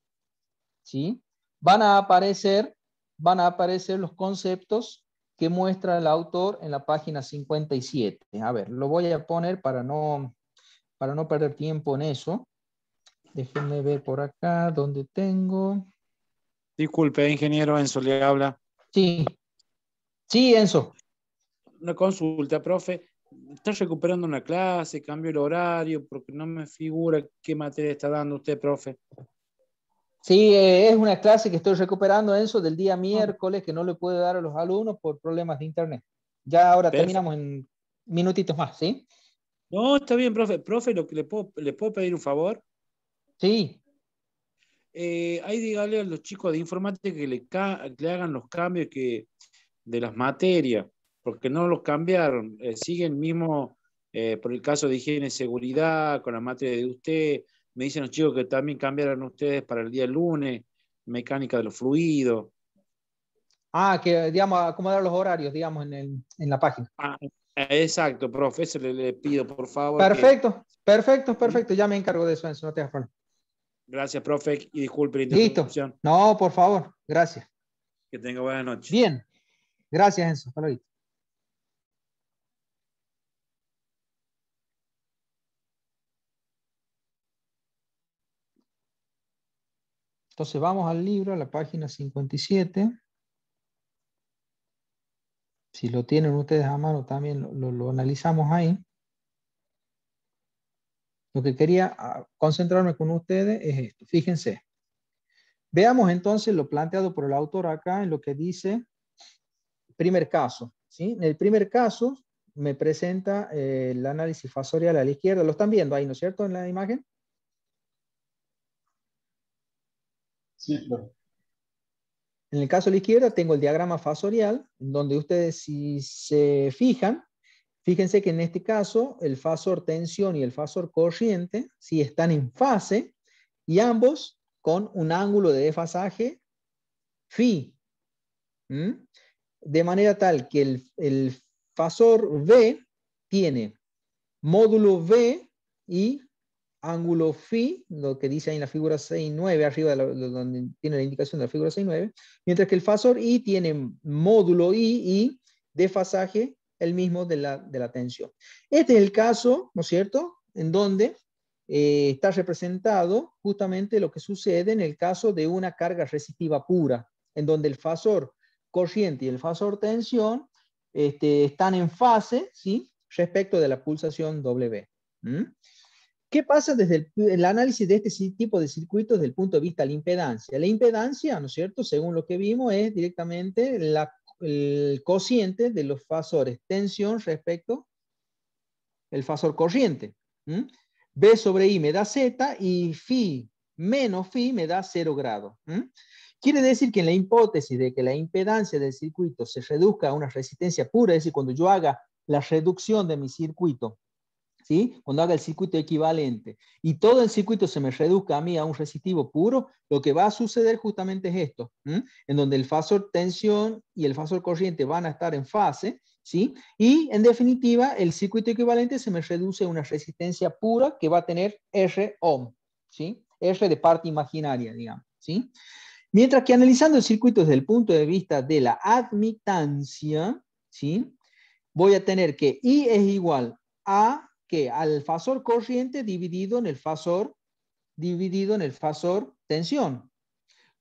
¿sí? Van a aparecer, van a aparecer los conceptos que muestra el autor en la página 57. A ver, lo voy a poner para no, para no perder tiempo en eso. Déjenme ver por acá dónde tengo. Disculpe, ingeniero Enzo, le habla. Sí. Sí, Enzo. Una consulta, profe. estás recuperando una clase, cambio el horario, porque no me figura qué materia está dando usted, profe. Sí, eh, es una clase que estoy recuperando, Enzo, del día miércoles, que no le puedo dar a los alumnos por problemas de internet. Ya ahora terminamos en minutitos más, ¿sí? No, está bien, profe. Profe, que le puedo, pedir un favor? Sí. Eh, ahí dígale a los chicos de informática que le, hagan los cambios de las materias, porque no los cambiaron. sigue eh, siguen mismo, eh, por el caso de higiene y seguridad, con la materia de usted, me dicen los chicos que también cambiaron ustedes para el día lunes, mecánica de los fluidos. Ah, que, digamos, acomodar los horarios, digamos, en, la página. Ah, exacto, profe, eso le, pido, por favor. Perfecto, perfecto, perfecto. Ya me encargo de eso, Enzo, no te Gracias, profe, y disculpe la interrupción. Listo. No, por favor, gracias. Que tenga buena noche. Bien, gracias, Enzo. Hasta luego. Entonces vamos al libro, a la página 57. Si lo tienen ustedes a mano, también lo, analizamos ahí. Lo que quería ah, concentrarme con ustedes es esto. Fíjense. Veamos entonces lo planteado por el autor acá en lo que dice primer caso. ¿sí? En el primer caso me presenta eh, el análisis fasorial a la izquierda. Lo están viendo ahí, ¿no es cierto? En la imagen. En el caso de la izquierda tengo el diagrama fasorial, donde ustedes si se fijan, fíjense que en este caso el fasor tensión y el fasor corriente si están en fase y ambos con un ángulo de desfasaje phi. De manera tal que el, el fasor V tiene módulo V y ángulo phi, lo que dice ahí en la figura 6-9, arriba de donde tiene la indicación de la figura 6-9, mientras que el fasor I tiene módulo I y desfasaje el mismo de la, de la tensión. Este es el caso, ¿no es cierto?, en donde eh, está representado justamente lo que sucede en el caso de una carga resistiva pura, en donde el fasor corriente y el fasor tensión este, están en fase, ¿sí?, respecto de la pulsación W. ¿Mm? ¿Qué pasa desde el, análisis de este tipo de circuitos desde el punto de vista de la impedancia? La impedancia, ¿no es cierto? Según lo que vimos, es directamente el cociente de los fasores tensión respecto el fasor corriente. B sobre I me da Z y phi menos phi me da 0 grado. Quiere decir que en la hipótesis de que la impedancia del circuito se reduzca a una resistencia pura, es decir, cuando yo haga la reducción de mi circuito cuando haga el circuito equivalente y todo el circuito se me reduzca a mí a un resistivo puro, lo que va a suceder justamente es esto, en donde el fasor tensión y el fasor corriente van a estar en fase, ¿sí? Y en definitiva, el circuito equivalente se me reduce a una resistencia pura que va a tener R ohm, ¿sí? R de parte imaginaria, digamos, ¿sí? Mientras que analizando el circuito desde el punto de vista de la admitancia, ¿sí? voy a tener que I es igual a que al fasor corriente dividido en el fasor, dividido en el fasor tensión.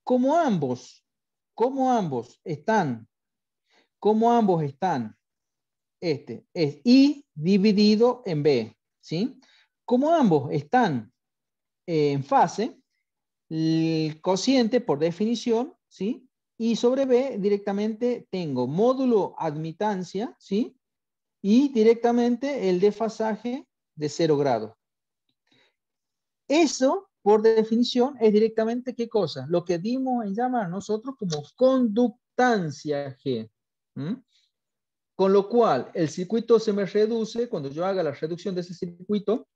Como ambos, como ambos están, como ambos están, este es I dividido en B, ¿sí? Como ambos están eh, en fase, el cociente por definición, ¿sí? Y sobre B directamente tengo módulo admitancia, ¿sí? y directamente el desfasaje de cero grado. Eso, por definición, es directamente qué cosa? Lo que dimos en llamar nosotros como conductancia G. Con lo cual, el circuito se me reduce, cuando yo haga la reducción de ese circuito,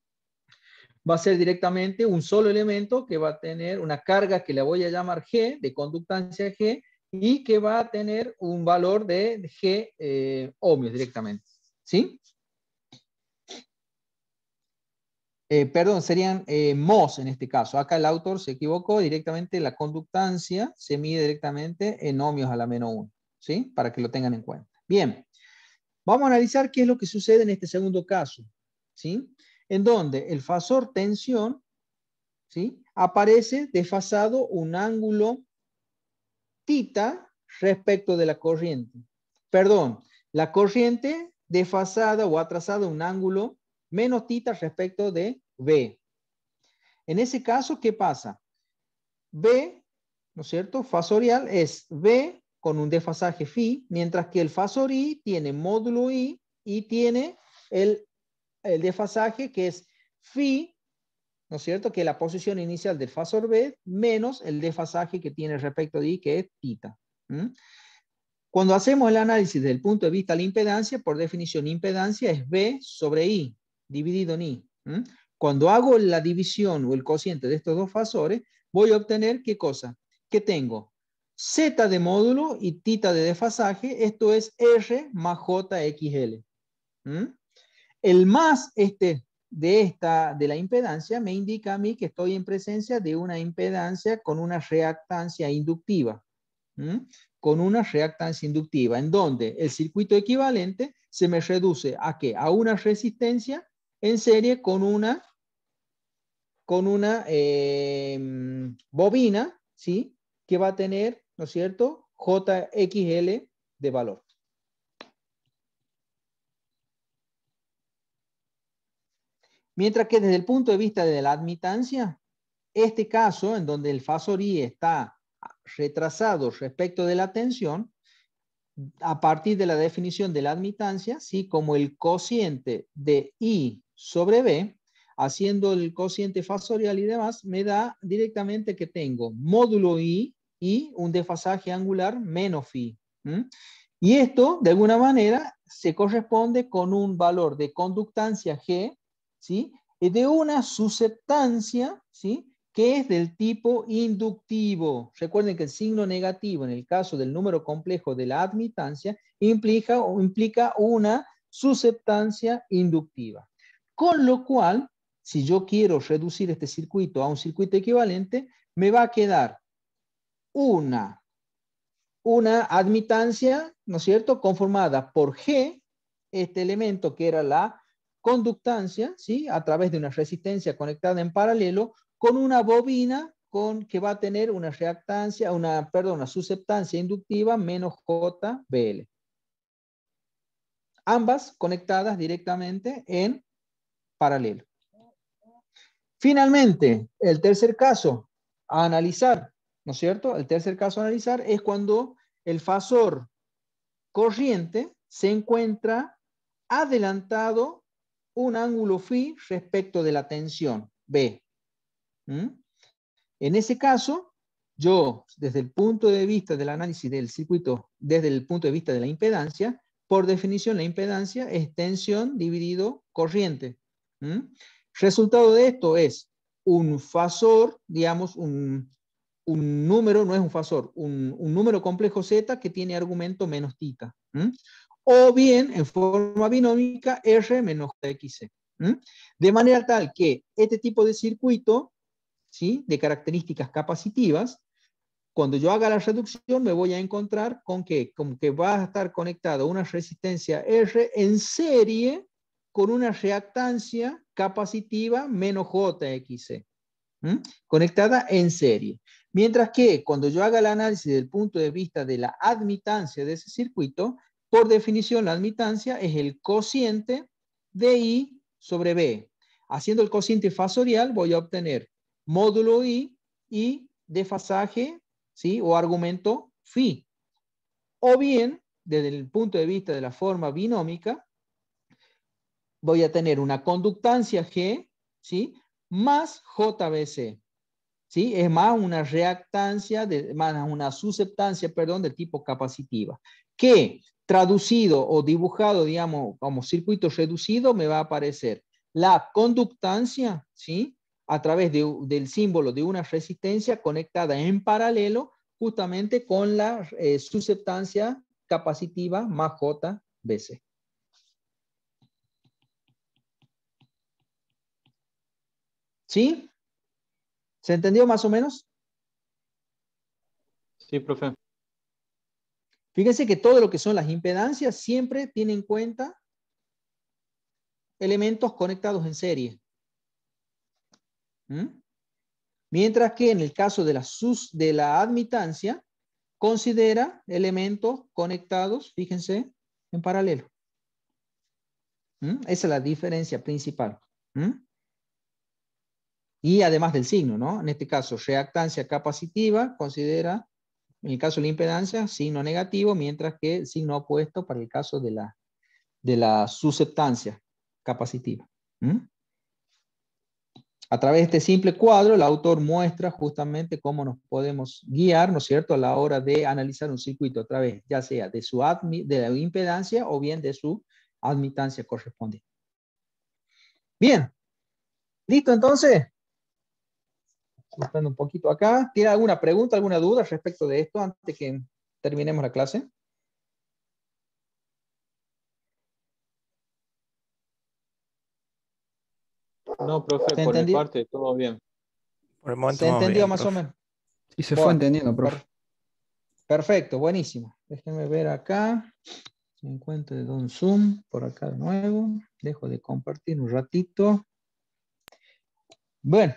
va a ser directamente un solo elemento que va a tener una carga que le voy a llamar G, de conductancia G, y que va a tener un valor de G eh, ohmios directamente. ¿sí? Eh, perdón, serían eh, MOS en este caso. Acá el autor se equivocó directamente, la conductancia se mide directamente en ohmios a la menos 1, ¿sí? Para que lo tengan en cuenta. Bien, vamos a analizar qué es lo que sucede en este segundo caso, ¿sí? En donde el fasor tensión, ¿sí? Aparece desfasado un ángulo tita respecto de la corriente. Perdón, la corriente desfasada o atrasada un ángulo menos tita respecto de B. En ese caso, ¿qué pasa? B, ¿no es cierto? Fasorial es B con un desfasaje phi, mientras que el fasor I tiene módulo I y tiene el, el desfasaje que es phi, ¿no es cierto? Que la posición inicial del fasor B menos el desfasaje que tiene respecto de I, que es tita. Cuando hacemos el análisis desde el punto de vista de la impedancia, por definición impedancia es B sobre I, dividido en I. Cuando hago la división o el cociente de estos dos fasores, voy a obtener qué cosa? Que tengo Z de módulo y tita de desfasaje, esto es R más JXL. El más este de, esta, de la impedancia me indica a mí que estoy en presencia de una impedancia con una reactancia inductiva con una reactancia inductiva, en donde el circuito equivalente se me reduce a qué? A una resistencia en serie con una, con una eh, bobina, ¿sí? Que va a tener, ¿no es cierto? JXL de valor. Mientras que desde el punto de vista de la admitancia, este caso en donde el fasorí está retrasados respecto de la tensión, a partir de la definición de la admitancia, ¿sí? como el cociente de I sobre B, haciendo el cociente fasorial y demás, me da directamente que tengo módulo I y un desfasaje angular menos phi. Y esto, de alguna manera, se corresponde con un valor de conductancia G, ¿sí? de una susceptancia, ¿sí? que es del tipo inductivo. Recuerden que el signo negativo en el caso del número complejo de la admitancia implica, implica una susceptancia inductiva. Con lo cual, si yo quiero reducir este circuito a un circuito equivalente, me va a quedar una, una admitancia, ¿no es cierto?, conformada por G, este elemento que era la conductancia, ¿sí? a través de una resistencia conectada en paralelo, con una bobina con, que va a tener una reactancia, una, perdón, una susceptancia inductiva menos JBL. Ambas conectadas directamente en paralelo. Finalmente, el tercer caso a analizar, ¿no es cierto? El tercer caso a analizar es cuando el fasor corriente se encuentra adelantado un ángulo phi respecto de la tensión B. ¿Mm? En ese caso, yo, desde el punto de vista del análisis del circuito, desde el punto de vista de la impedancia, por definición la impedancia es tensión dividido corriente. ¿Mm? Resultado de esto es un fasor, digamos, un, número, no es un fasor, un, número complejo z que tiene argumento menos tita. ¿Mm? O bien, en forma binómica, R menos XC. De manera tal que este tipo de circuito de características capacitivas, cuando yo haga la reducción me voy a encontrar con que, con que va a estar conectado una resistencia R en serie con una reactancia capacitiva menos JXC, conectada en serie. Mientras que cuando yo haga el análisis del punto de vista de la admitancia de ese circuito, por definición la admitancia es el cociente de I sobre B. Haciendo el cociente fasorial voy a obtener módulo I y desfasaje, ¿sí? O argumento phi. O bien, desde el punto de vista de la forma binómica, voy a tener una conductancia G, ¿sí? Más JBC, ¿sí? Es más una reactancia, de, más una susceptancia, perdón, de tipo capacitiva, que traducido o dibujado, digamos, como circuito reducido, me va a aparecer la conductancia, ¿sí? a través del símbolo de una resistencia conectada en paralelo justamente con la eh, susceptancia capacitiva más JBC. ¿Sí? ¿Se entendió más o menos? Sí, profe. Fíjense que todo lo que son las impedancias siempre tiene en cuenta elementos conectados en serie. ¿Mm? Mientras que en el caso de la, sus, de la admitancia, considera elementos conectados, fíjense, en paralelo. ¿Mm? Esa es la diferencia principal. ¿Mm? Y además del signo, ¿no? En este caso, reactancia capacitiva considera, en el caso de la impedancia, signo negativo, mientras que el signo opuesto para el caso de la, de la susceptancia capacitiva. A través de este simple cuadro, el autor muestra justamente cómo nos podemos guiar, ¿no es cierto?, a la hora de analizar un circuito a través, ya sea de su de la impedancia o bien de su admitancia correspondiente. Bien, listo entonces. Buscando un poquito acá. ¿Tiene alguna pregunta, alguna duda respecto de esto antes que terminemos la clase? No, profe, por mi parte, todo bien. ¿Se entendió más o menos? Y se fue entendiendo, profe. Perfecto, buenísimo. Déjenme ver acá. me encuentro de Don Zoom, por acá de nuevo. Dejo de compartir un ratito. Bueno,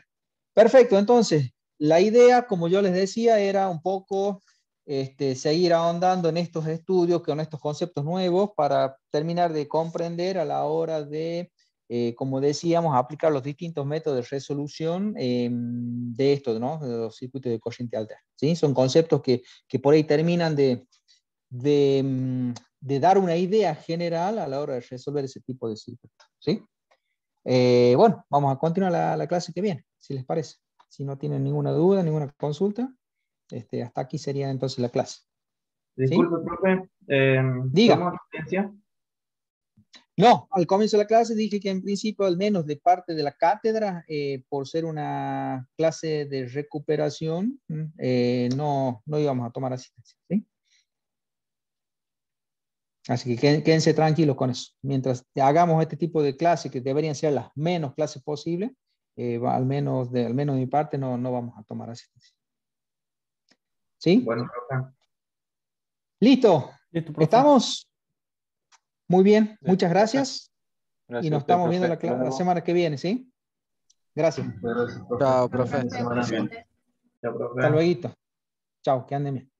perfecto. Entonces, la idea, como yo les decía, era un poco este, seguir ahondando en estos estudios, que son estos conceptos nuevos, para terminar de comprender a la hora de eh, como decíamos, aplicar los distintos métodos de resolución eh, de esto, ¿no? de los circuitos de corriente alta. ¿sí? Son conceptos que, que, por ahí terminan de, de, mm, dar una idea general a la hora de resolver ese tipo de circuitos. ¿sí? Eh, bueno, vamos a continuar la, la, clase que viene, si les parece. Si no tienen ninguna duda, ninguna consulta, este, hasta aquí sería entonces la clase. Disculpe, profe. ¿Diga. No, al comienzo de la clase dije que en principio, al menos de parte de la cátedra, eh, por ser una clase de recuperación, eh, no, no íbamos a tomar asistencia. Así que quédense tranquilos con eso. Mientras hagamos este tipo de clases, que deberían ser las menos clases posibles, eh, al, menos de, al menos mi parte no, vamos a tomar asistencia. ¿Sí? Bueno, Listo. ¿Estamos? Muy bien, muchas gracias. y nos estamos viendo la, semana que viene, ¿sí? Gracias. Chao, profe. Chao, profe. Hasta luego. Chao, que anden bien.